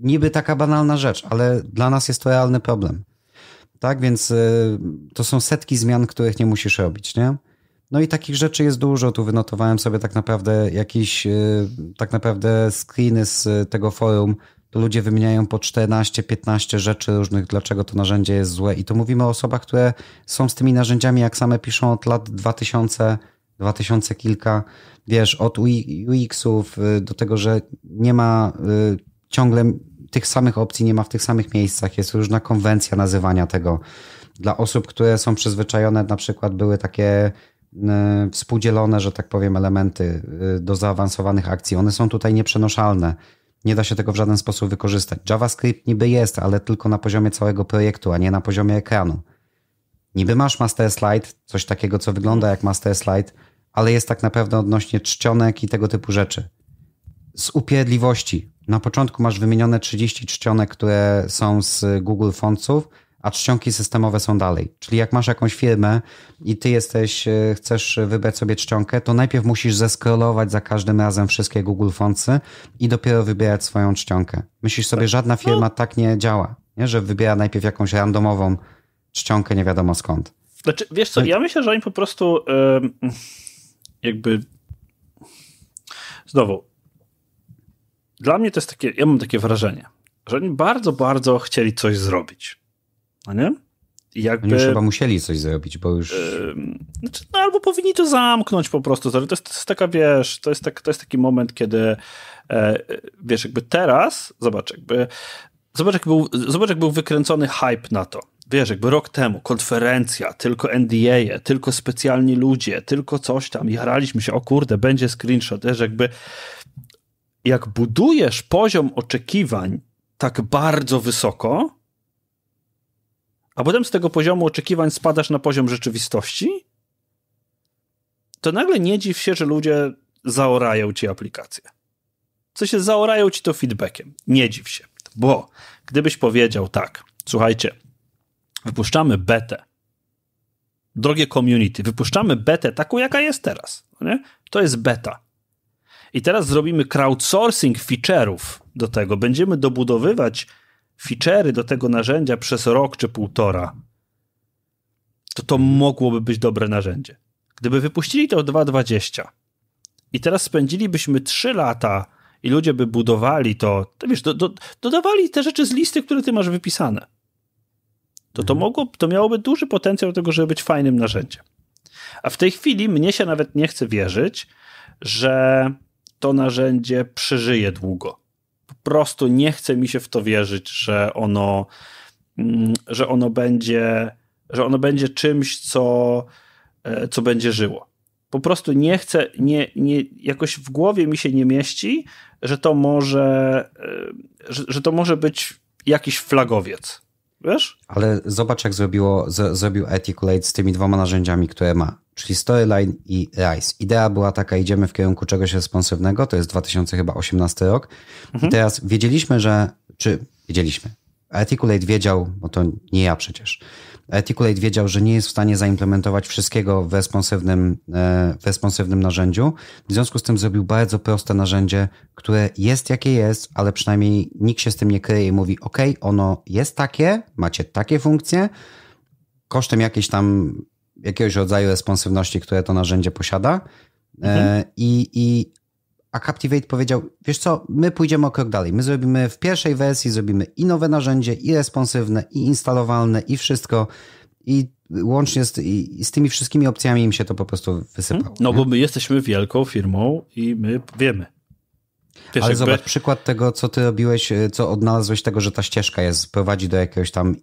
B: Niby taka banalna rzecz, ale dla nas jest to realny problem. Tak więc y, to są setki zmian, których nie musisz robić, nie? No i takich rzeczy jest dużo. Tu wynotowałem sobie tak naprawdę jakieś y, tak naprawdę screeny z tego forum. Ludzie wymieniają po 14-15 rzeczy różnych, dlaczego to narzędzie jest złe. I to mówimy o osobach, które są z tymi narzędziami, jak same piszą od lat 2000, 2000 kilka, wiesz, od UX-ów y, do tego, że nie ma y, ciągle tych samych opcji, nie ma w tych samych miejscach. Jest różna konwencja nazywania tego. Dla osób, które są przyzwyczajone, na przykład były takie E, współdzielone, że tak powiem, elementy e, do zaawansowanych akcji. One są tutaj nieprzenoszalne. Nie da się tego w żaden sposób wykorzystać. JavaScript niby jest, ale tylko na poziomie całego projektu, a nie na poziomie ekranu. Niby masz master slide, coś takiego, co wygląda jak master slide, ale jest tak naprawdę odnośnie czcionek i tego typu rzeczy. Z upierdliwości. Na początku masz wymienione 30 czcionek, które są z Google Fontsów, a czcionki systemowe są dalej. Czyli jak masz jakąś firmę i ty jesteś, e, chcesz wybrać sobie czcionkę, to najpierw musisz zeskrolować za każdym razem wszystkie Google Fontsy i dopiero wybierać swoją czcionkę. Myślisz sobie, żadna no. firma tak nie działa, nie? że wybiera najpierw jakąś randomową czcionkę nie wiadomo skąd.
A: Znaczy, wiesz co, no ja myślę, że oni po prostu jakby znowu dla mnie to jest takie, ja mam takie wrażenie, że oni bardzo, bardzo chcieli coś zrobić nie? Jakby, Oni już chyba musieli coś zrobić, bo już... Yy, znaczy, no albo powinni to zamknąć po prostu. To jest, to jest taka, wiesz, to jest, tak, to jest taki moment, kiedy e, wiesz, jakby teraz, zobacz, jakby zobacz jak, był, zobacz, jak był wykręcony hype na to. Wiesz, jakby rok temu, konferencja, tylko NDA, -e, tylko specjalni ludzie, tylko coś tam, jaraliśmy się, o kurde, będzie screenshot, wiesz, jakby jak budujesz poziom oczekiwań tak bardzo wysoko, a potem z tego poziomu oczekiwań spadasz na poziom rzeczywistości, to nagle nie dziw się, że ludzie zaorają ci aplikację. Co się zaorają ci to feedbackiem. Nie dziw się, bo gdybyś powiedział tak, słuchajcie, wypuszczamy betę, drogie community, wypuszczamy betę taką, jaka jest teraz. No nie? To jest beta. I teraz zrobimy crowdsourcing feature'ów do tego. Będziemy dobudowywać feature'y do tego narzędzia przez rok czy półtora, to to mogłoby być dobre narzędzie. Gdyby wypuścili to 2.20 i teraz spędzilibyśmy 3 lata i ludzie by budowali to, to wiesz, do, do, dodawali te rzeczy z listy, które ty masz wypisane, to to, mhm. mogło, to miałoby duży potencjał do tego, żeby być fajnym narzędziem. A w tej chwili mnie się nawet nie chce wierzyć, że to narzędzie przeżyje długo prostu nie chce mi się w to wierzyć, że ono, mm, że ono będzie, że ono będzie czymś, co, e, co będzie żyło. Po prostu nie chcę, nie, nie, jakoś w głowie mi się nie mieści, że to może, e, że, że to może być jakiś flagowiec. Wiesz?
B: Ale zobacz, jak zrobiło, z, zrobił Articulate z tymi dwoma narzędziami, które ma, czyli Storyline i Rise. Idea była taka, idziemy w kierunku czegoś responsywnego, to jest 2018 rok. Mhm. I teraz wiedzieliśmy, że, czy wiedzieliśmy, Articulate wiedział, bo to nie ja przecież, Articulate wiedział, że nie jest w stanie zaimplementować wszystkiego w responsywnym, e, w responsywnym narzędziu. W związku z tym zrobił bardzo proste narzędzie, które jest jakie jest, ale przynajmniej nikt się z tym nie kryje i mówi: OK, ono jest takie, macie takie funkcje, kosztem jakiejś tam, jakiegoś rodzaju responsywności, które to narzędzie posiada. E, mhm. I, i a Captivate powiedział, wiesz co, my pójdziemy o krok dalej. My zrobimy w pierwszej wersji, zrobimy i nowe narzędzie, i responsywne, i instalowalne, i wszystko. I łącznie z, i z tymi wszystkimi opcjami im się to po prostu wysypało. No nie? bo
A: my jesteśmy wielką firmą i my wiemy, Wiesz, Ale jakby... zobacz,
B: przykład tego, co ty robiłeś, y, co odnalazłeś tego, że ta ścieżka jest, prowadzi do jakiegoś tam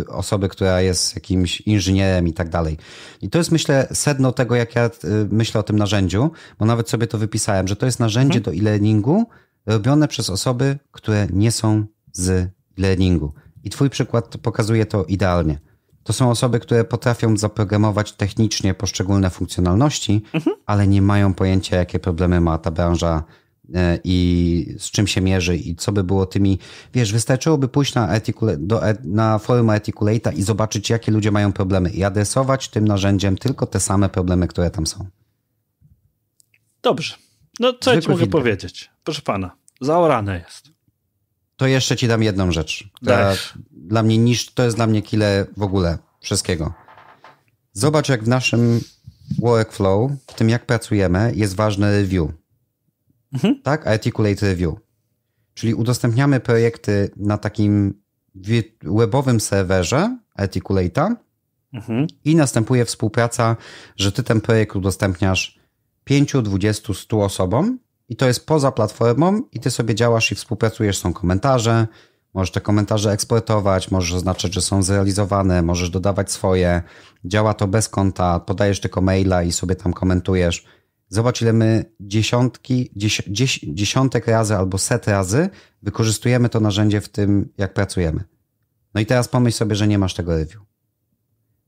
B: y, osoby, która jest jakimś inżynierem i tak dalej. I to jest myślę sedno tego, jak ja y, myślę o tym narzędziu, bo nawet sobie to wypisałem, że to jest narzędzie hmm. do e-learningu robione przez osoby, które nie są z e-learningu. I twój przykład pokazuje to idealnie. To są osoby, które potrafią zaprogramować technicznie poszczególne funkcjonalności, mhm. ale nie mają pojęcia, jakie problemy ma ta branża E, i z czym się mierzy i co by było tymi, wiesz, wystarczyłoby pójść na, do, e, na forum Articulata i zobaczyć, jakie ludzie mają problemy i adresować tym narzędziem tylko te same problemy, które tam są.
A: Dobrze. No co Zwykły ja ci mogę feedback. powiedzieć? Proszę pana, zaorane jest.
B: To jeszcze ci dam jedną rzecz. Dla mnie niż, to jest dla mnie kile w ogóle wszystkiego. Zobacz, jak w naszym workflow, w tym jak pracujemy, jest ważne review mhm. tak? Articulate Review. Czyli udostępniamy projekty na takim webowym serwerze Articulate'a mhm. i następuje współpraca, że ty ten projekt udostępniasz 5, 20, 100 osobom i to jest poza platformą i ty sobie działasz i współpracujesz, są komentarze, możesz te komentarze eksportować, możesz oznaczać, że są zrealizowane, możesz dodawać swoje, działa to bez konta, podajesz tylko maila i sobie tam komentujesz. Zobacz, ile my dziesiątki, dzies, dziesiątek razy albo set razy wykorzystujemy to narzędzie w tym, jak pracujemy. No i teraz pomyśl sobie, że nie masz tego review.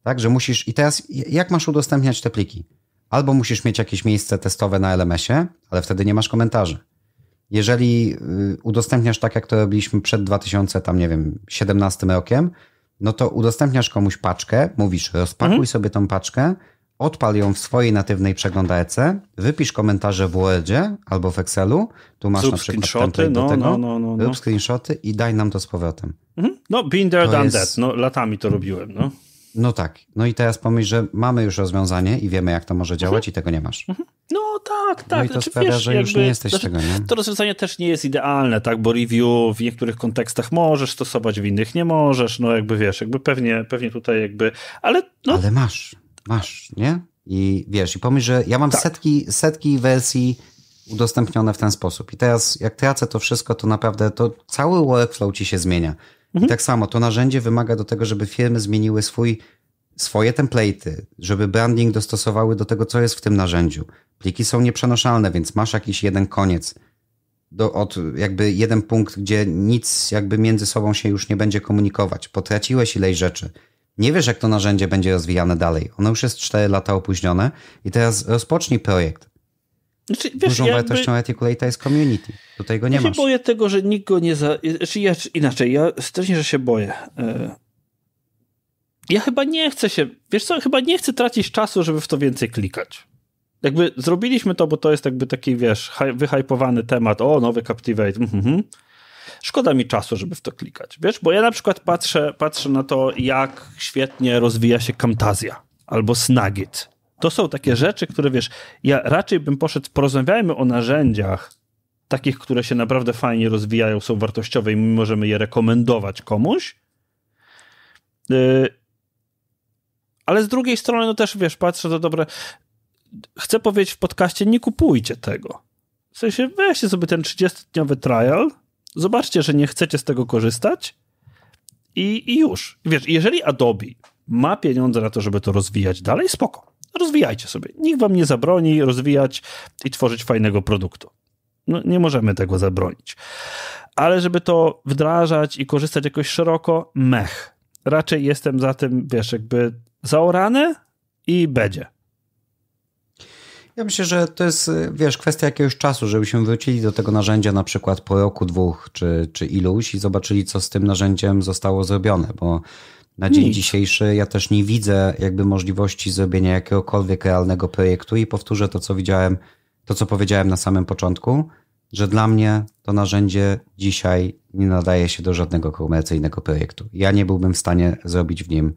B: Tak, że musisz. I teraz, jak masz udostępniać te pliki? Albo musisz mieć jakieś miejsce testowe na LMS-ie, ale wtedy nie masz komentarzy. Jeżeli y, udostępniasz tak, jak to robiliśmy przed 2000, tam nie wiem, 17 rokiem, no to udostępniasz komuś paczkę, mówisz, rozpakuj mhm. sobie tą paczkę, odpal ją w swojej natywnej przeglądarce, wypisz komentarze w Wordzie albo w Excelu, tu masz Zrób na przykład screenshoty, no, do tego, no, no, no, no. screenshoty i daj nam to z powrotem.
A: Mhm. No, been there, to done jest... that. No, latami to robiłem, no.
B: No tak. No i teraz pomyśl, że mamy już rozwiązanie i wiemy, jak to może mhm. działać mhm. i tego nie masz. Mhm. No
A: tak, tak. No i tak. to znaczy, sprawia, wiesz, że już jakby, nie jesteś znaczy, tego, nie? To rozwiązanie też nie jest idealne, tak, bo review w niektórych kontekstach możesz stosować, w innych nie możesz, no jakby wiesz, jakby pewnie, pewnie tutaj jakby, ale no... Ale
B: masz masz, nie? I wiesz, i pomyśl, że ja mam tak. setki, setki wersji udostępnione w ten sposób. I teraz, jak tracę to wszystko, to naprawdę to cały workflow ci się zmienia. Mhm. I tak samo to narzędzie wymaga do tego, żeby firmy zmieniły swój, swoje template'y, żeby branding dostosowały do tego, co jest w tym narzędziu. Pliki są nieprzenoszalne, więc masz jakiś jeden koniec. Do, od jakby jeden punkt, gdzie nic jakby między sobą się już nie będzie komunikować. Potraciłeś ileś rzeczy. Nie wiesz, jak to narzędzie będzie rozwijane dalej. Ono już jest 4 lata opóźnione i teraz rozpocznij projekt.
A: Znaczy, wiesz, Dużą jakby... wartością
B: Articulata jest community. Tutaj go nie ma. Ja masz. się
A: boję tego, że nikt go nie za... Znaczy, ja, inaczej, ja strasznie, że się boję. E. Ja chyba nie chcę się... Wiesz co, chyba nie chcę tracić czasu, żeby w to więcej klikać. Jakby zrobiliśmy to, bo to jest jakby taki, wiesz, wyhypowany temat. O, nowy Captivate. Mm szkoda mi czasu, żeby w to klikać. Wiesz, bo ja na przykład patrzę, patrzę na to, jak świetnie rozwija się Camtasia albo Snagit. To są takie rzeczy, które wiesz, ja raczej bym poszedł, porozmawiajmy o narzędziach takich, które się naprawdę fajnie rozwijają, są wartościowe i możemy je rekomendować komuś. Yy, ale z drugiej strony, no też wiesz, patrzę to dobre. Chcę powiedzieć w podcaście, nie kupujcie tego. W sensie weźcie sobie ten 30-dniowy trial, Zobaczcie, że nie chcecie z tego korzystać i, i już. Wiesz, jeżeli Adobe ma pieniądze na to, żeby to rozwijać dalej, spoko. Rozwijajcie sobie. Nikt wam nie zabroni rozwijać i tworzyć fajnego produktu. No, nie możemy tego zabronić. Ale żeby to wdrażać i korzystać jakoś szeroko, mech. Raczej jestem za tym, wiesz, jakby zaorane i będzie. Ja myślę, że to jest, y, wiesz, kwestia jakiegoś czasu, żebyśmy
B: wrócili do tego narzędzia na przykład po roku, dwóch czy, czy iluś i zobaczyli, co z tym narzędziem zostało zrobione, bo na dzień Nic. dzisiejszy ja też nie widzę jakby możliwości zrobienia jakiegokolwiek realnego projektu i powtórzę to, co widziałem, to, co powiedziałem na samym początku, że dla mnie to narzędzie dzisiaj nie nadaje się do żadnego komercyjnego projektu. Ja nie byłbym w stanie zrobić w nim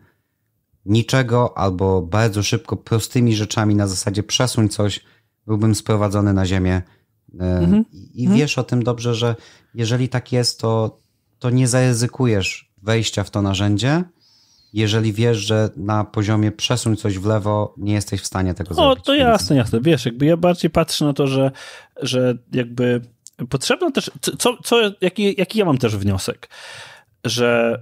B: niczego albo bardzo szybko, prostymi rzeczami na zasadzie przesuń coś, byłbym sprowadzony na ziemię. E, mhm. I, mhm. wiesz mhm. o tym dobrze, że jeżeli tak jest, to, to nie zaryzykujesz wejścia w to narzędzie, jeżeli wiesz, że na poziomie przesuń coś w lewo, nie jesteś w stanie tego o, zrobić.
A: O, to jasne, jasne. Wiesz, jakby ja bardziej patrzę na to, że, że jakby potrzebna też, co, co, jaki, jaki ja mam też wniosek, że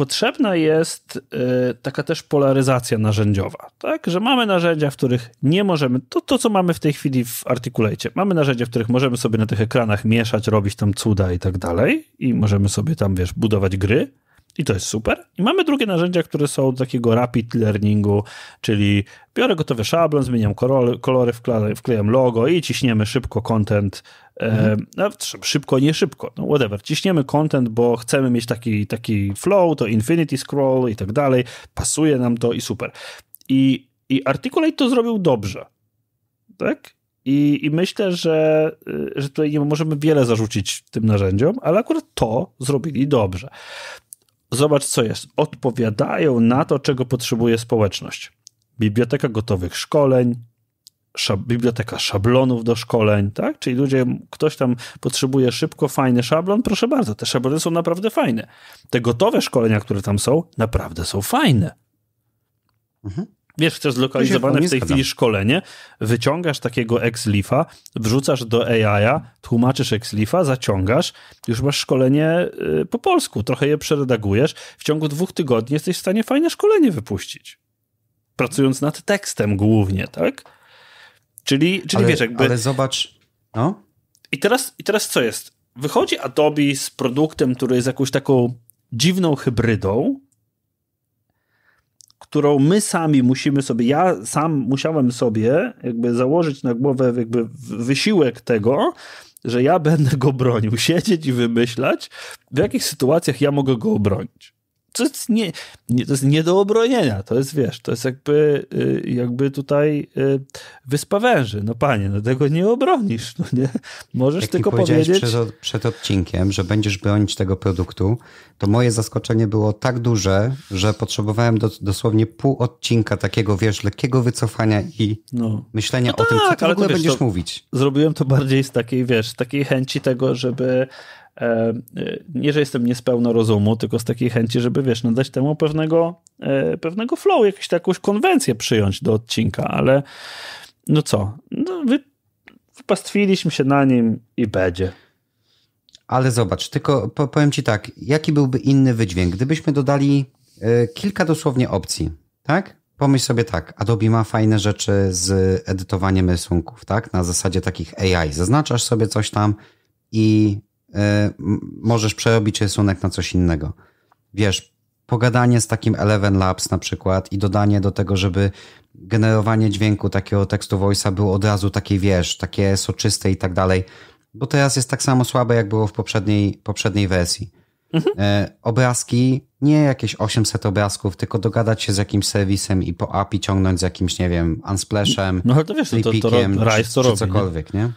A: potrzebna jest y, taka też polaryzacja narzędziowa, tak? Że mamy narzędzia, w których nie możemy, to, to co mamy w tej chwili w Articulate, mamy narzędzia, w których możemy sobie na tych ekranach mieszać, robić tam cuda i tak dalej i możemy sobie tam, wiesz, budować gry i to jest super. I mamy drugie narzędzia, które są takiego rapid learningu, czyli biorę gotowy szablon, zmieniam kolory, wklejam logo i ciśniemy szybko content Mhm. E, no, szybko, nie szybko, no whatever. Ciśniemy content, bo chcemy mieć taki, taki flow, to infinity scroll i tak dalej. Pasuje nam to i super. I, i Articulate to zrobił dobrze. Tak? I, I, myślę, że, y, że tutaj nie możemy wiele zarzucić tym narzędziom, ale akurat to zrobili dobrze. Zobacz, co jest. Odpowiadają na to, czego potrzebuje społeczność. Biblioteka gotowych szkoleń, szab biblioteka szablonów do szkoleń, tak? Czyli ludzie, ktoś tam potrzebuje szybko fajny szablon, proszę bardzo, te szablony są naprawdę fajne. Te gotowe szkolenia, które tam są, naprawdę są fajne. Mhm. Wiesz, chcesz zlokalizowane w tej chwili szkolenie, wyciągasz takiego exlifa, wrzucasz do AI-a, tłumaczysz exlifa, zaciągasz, już masz szkolenie y, po polsku, trochę je przeredagujesz, w ciągu dwóch tygodni jesteś w stanie fajne szkolenie wypuścić. Pracując nad tekstem głównie, tak? Czyli, czyli ale, wiesz, jakby... Ale zobacz, no. I teraz, I teraz co jest? Wychodzi Adobe z produktem, który jest jakąś taką dziwną hybrydą, którą my sami musimy sobie, ja sam musiałem sobie jakby założyć na głowę jakby wysiłek tego, że ja będę go bronił, siedzieć i wymyślać, w jakich sytuacjach ja mogę go obronić to jest nie, nie, to jest nie do obronienia, to jest, wiesz, to jest jakby, y, jakby tutaj y, wyspa węży, no panie, no tego nie obronisz, no nie? Możesz Jak tylko powiedzieć... Przed,
B: przed odcinkiem, że będziesz bronić tego produktu, to moje zaskoczenie było tak duże, że potrzebowałem do, dosłownie pół odcinka takiego, wiesz, lekkiego wycofania i no. myślenia no o tak, tym, co tak, ty w ogóle będziesz mówić.
A: Zrobiłem to bardziej z takiej, wiesz, takiej chęci tego, żeby E, e, nie, że jestem niespełno rozumu, tylko z takiej chęci, żeby, wiesz, nadać temu pewnego, e, pewnego flow, jakąś taką konwencję przyjąć do odcinka, ale no co, no, wy, wypastwiliśmy się na nim i będzie. Ale zobacz, tylko powiem ci tak, jaki byłby
B: inny wydźwięk, gdybyśmy dodali kilka dosłownie opcji, tak? Pomyśl sobie tak, Adobe ma fajne rzeczy z edytowaniem rysunków, tak? Na zasadzie takich AI. Zaznaczasz sobie coś tam i E, możesz przerobić rysunek na coś innego. Wiesz, pogadanie z takim Eleven Labs na przykład i dodanie do tego, żeby generowanie dźwięku takiego tekstu voice'a było od razu takie, wiesz, takie soczyste i tak dalej, bo teraz jest tak samo słabe, jak było w poprzedniej, poprzedniej wersji. Mhm. E, obrazki, nie jakieś 800 obrazków, tylko dogadać się z jakimś serwisem i po API ciągnąć z jakimś, nie wiem, Unsplashem, no, no ale to wiesz, no to, to, to, to czy, czy, cokolwiek, nie? nie?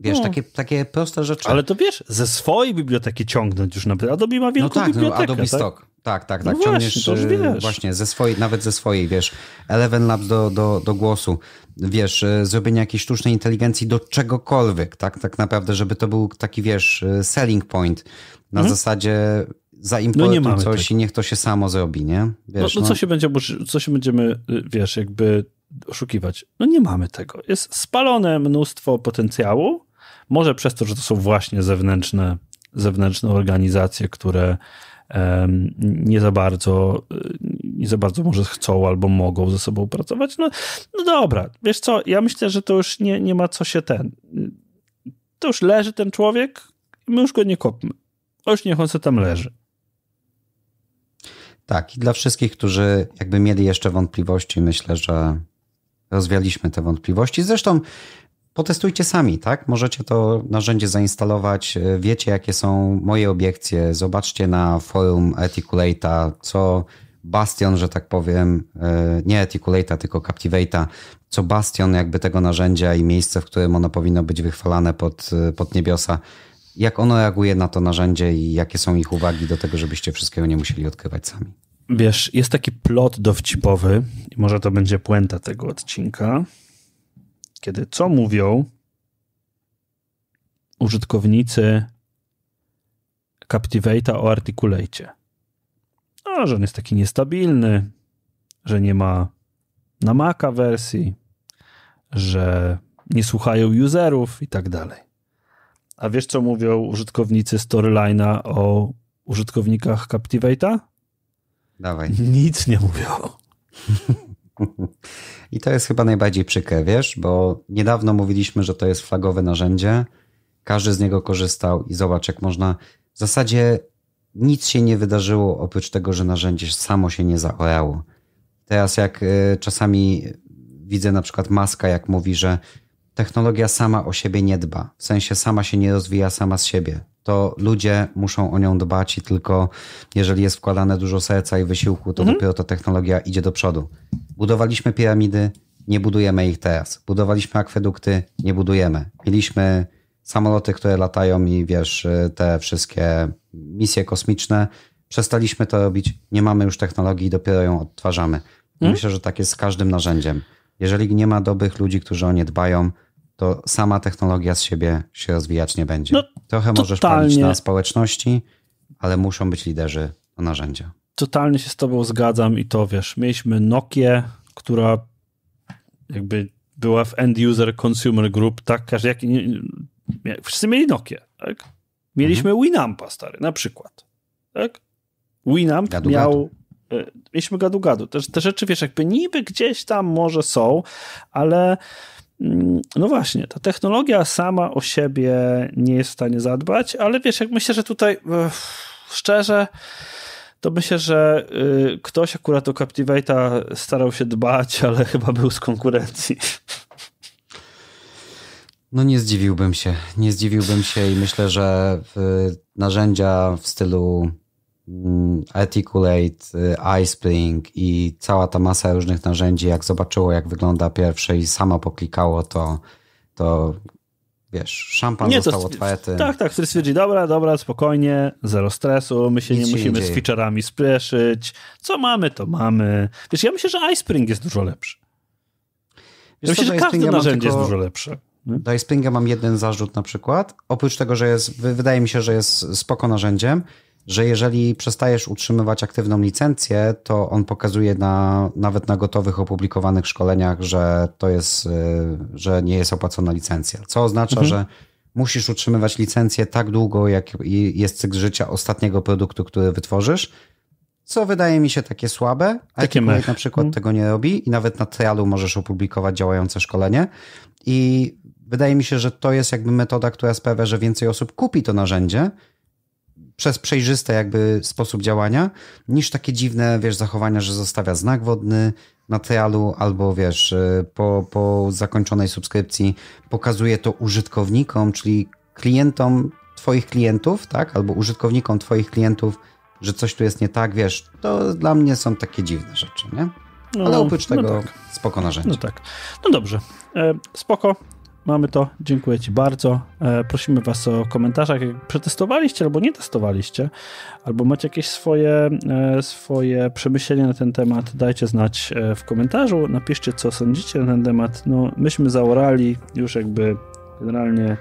B: Wiesz, hmm. takie, takie proste rzeczy. Ale to wiesz, ze swojej biblioteki ciągnąć już nawet. Adobe ma wielką no tak, no, bibliotekę. No, Adobe tak? Stock. Tak, tak, tak. No Ciągniesz właśnie, y, wiesz. właśnie ze swojej, nawet ze swojej, wiesz, Eleven Labs do, do, do głosu, wiesz, y, zrobienie jakiejś sztucznej inteligencji do czegokolwiek, tak, tak naprawdę, żeby to był taki, wiesz, y, selling point na mhm. zasadzie no zaimportuj no coś
A: i niech to się samo zrobi, nie? No, wiesz, no, no, Co, się będzie, co się będziemy, wiesz, jakby oszukiwać? No nie mamy tego. Jest spalone mnóstwo potencjału, może przez to, że to są właśnie zewnętrzne, zewnętrzne organizacje, które nie za bardzo, e, nie za bardzo może chcą albo mogą ze sobą pracować. No, no dobra, wiesz co, ja myślę, że to już nie, nie ma co się ten. To już leży ten człowiek, my już go nie kopmy. Oś niech on co tam leży.
B: Tak, i dla wszystkich, którzy jakby mieli jeszcze wątpliwości, myślę, że rozwialiśmy te wątpliwości. Zresztą potestujcie sami, tak? Możecie to narzędzie zainstalować, e, wiecie jakie są moje obiekcje, zobaczcie na forum Eticulate'a, co Bastion, że tak powiem, e, nie Eticulate'a, tylko Captivata, co Bastion jakby tego narzędzia i miejsce, w którym ono powinno być wychwalane pod, e, pod niebiosa, jak ono reaguje na to narzędzie i jakie są ich uwagi do tego, żebyście
A: wszystkiego nie musieli odkrywać sami. Wiesz, jest taki plot dowcipowy, może to będzie puenta tego odcinka, kiedy co mówią użytkownicy Captivate'a o Articulate. No, że on jest taki niestabilny, że nie ma na Maca wersji, że nie słuchają userów i tak dalej. A wiesz, co mówią użytkownicy Storyline'a o użytkownikach Captivate'a? Dawaj. Nic nie mówią.
B: I to jest chyba najbardziej przykre, wiesz, bo niedawno mówiliśmy, że to jest flagowe narzędzie, każdy z niego korzystał i zobacz, jak można. W zasadzie nic się nie wydarzyło oprócz tego, że narzędzie samo się nie zaorało. Teraz, jak y, czasami widzę na przykład Maska, jak mówi, że technologia sama o siebie nie dba, w sensie sama się nie rozwija sama z siebie. To ludzie muszą o nią dbać i tylko jeżeli jest wkładane dużo serca i wysiłku, to mhm. dopiero ta technologia idzie do przodu. Budowaliśmy piramidy, nie budujemy ich teraz. Budowaliśmy akwedukty, nie budujemy. Mieliśmy samoloty, które latają i wiesz, y, te wszystkie misje kosmiczne. Przestaliśmy to robić, nie mamy już technologii, dopiero ją odtwarzamy. Hmm? Myślę, że tak jest z każdym narzędziem. Jeżeli nie ma dobrych ludzi, którzy o nie dbają, to sama technologia z siebie się rozwijać nie będzie. No, Trochę totalnie. możesz palić na społeczności, ale muszą być liderzy o narzędzia
A: totalnie się z tobą zgadzam i to wiesz, mieliśmy Nokię, która jakby była w End User Consumer Group, tak, każdy, jak, wszyscy mieli Nokię, tak? Mieliśmy mhm. Winampa, stary, na przykład, tak? Winamp gadu, miał... Gadu. E, mieliśmy gadu-gadu. Te, te rzeczy, wiesz, jakby niby gdzieś tam może są, ale mm, no właśnie, ta technologia sama o siebie nie jest w stanie zadbać, ale wiesz, jak myślę, że tutaj e, szczerze to myślę, że y, ktoś akurat o Captivate'a starał się dbać, ale chyba był z konkurencji.
B: No nie zdziwiłbym się. Nie zdziwiłbym się i myślę, że y, narzędzia w stylu mm, Articulate, y, iSpring i cała ta masa różnych narzędzi, jak zobaczyło, jak wygląda pierwsze i samo poklikało, to, to wiesz, szampan nie, został otwarty. Tak,
A: tak, który stwierdzi, dobra, dobra, spokojnie, zero stresu, my się Nic nie musimy nie z featureami spieszyć, co mamy, to mamy. Wiesz, ja myślę, że iSpring jest dużo lepszy. Wiesz, ja myślę, co, że każde narzędzie tylko... jest dużo lepsze. Do iSpringa mam jeden zarzut
B: na przykład. Oprócz tego, że jest, wydaje mi się, że jest spoko narzędziem, że jeżeli przestajesz utrzymywać aktywną licencję, to on pokazuje na, nawet na gotowych opublikowanych szkoleniach, że to jest, y, że nie jest opłacona licencja. Co oznacza, mhm. że musisz utrzymywać licencję tak długo, jak jest cykl życia ostatniego produktu, który wytworzysz. Co wydaje mi się takie słabe, a takie na przykład mhm. tego nie robi i nawet na trialu możesz opublikować działające szkolenie. I wydaje mi się, że to jest jakby metoda, która sprawia, że więcej osób kupi to narzędzie, przez przejrzysty jakby sposób działania, niż takie dziwne, wiesz, zachowania, że zostawia znak wodny na trialu albo, wiesz, y, po, po zakończonej subskrypcji pokazuje to użytkownikom, czyli klientom twoich klientów, tak, albo użytkownikom twoich klientów, że coś tu jest nie tak, wiesz, to dla mnie są takie dziwne rzeczy, nie? No, Ale oprócz no tego no tak. spoko narzędzie. No
A: tak. No dobrze. E, spoko mamy to. Dziękuję Ci bardzo. E, prosimy Was o komentarzach. Jak przetestowaliście albo nie testowaliście, albo macie jakieś swoje, e, swoje przemyślenia na ten temat, dajcie znać e, w komentarzu. Napiszcie, co sądzicie na ten temat. No, myśmy zaorali już jakby generalnie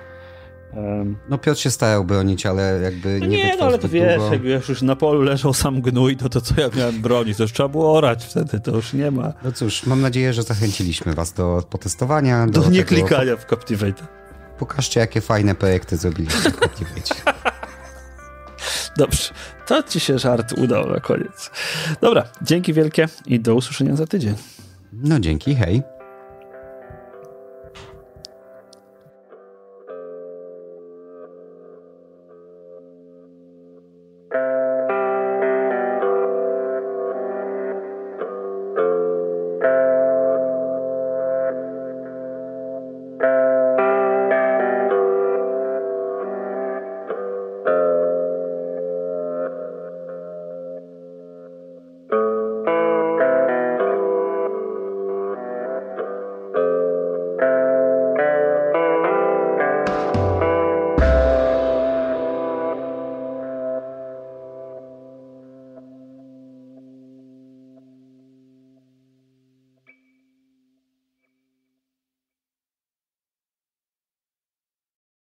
A: no Piotr się starał bronić, ale jakby no nie Nie, no ale to wiesz, jak jak już na polu leżał sam gnój, to to co ja miałem bronić? To już trzeba było orać wtedy, to już nie ma. No cóż, mam nadzieję,
B: że zachęciliśmy was do potestowania. Do, do nie tego... klikania w Captivate. Pokażcie, jakie
A: fajne projekty zrobiliście w Captivate. Dobrze, to ci się żart udał na koniec. Dobra, dzięki wielkie i do usłyszenia za tydzień. No dzięki, hej.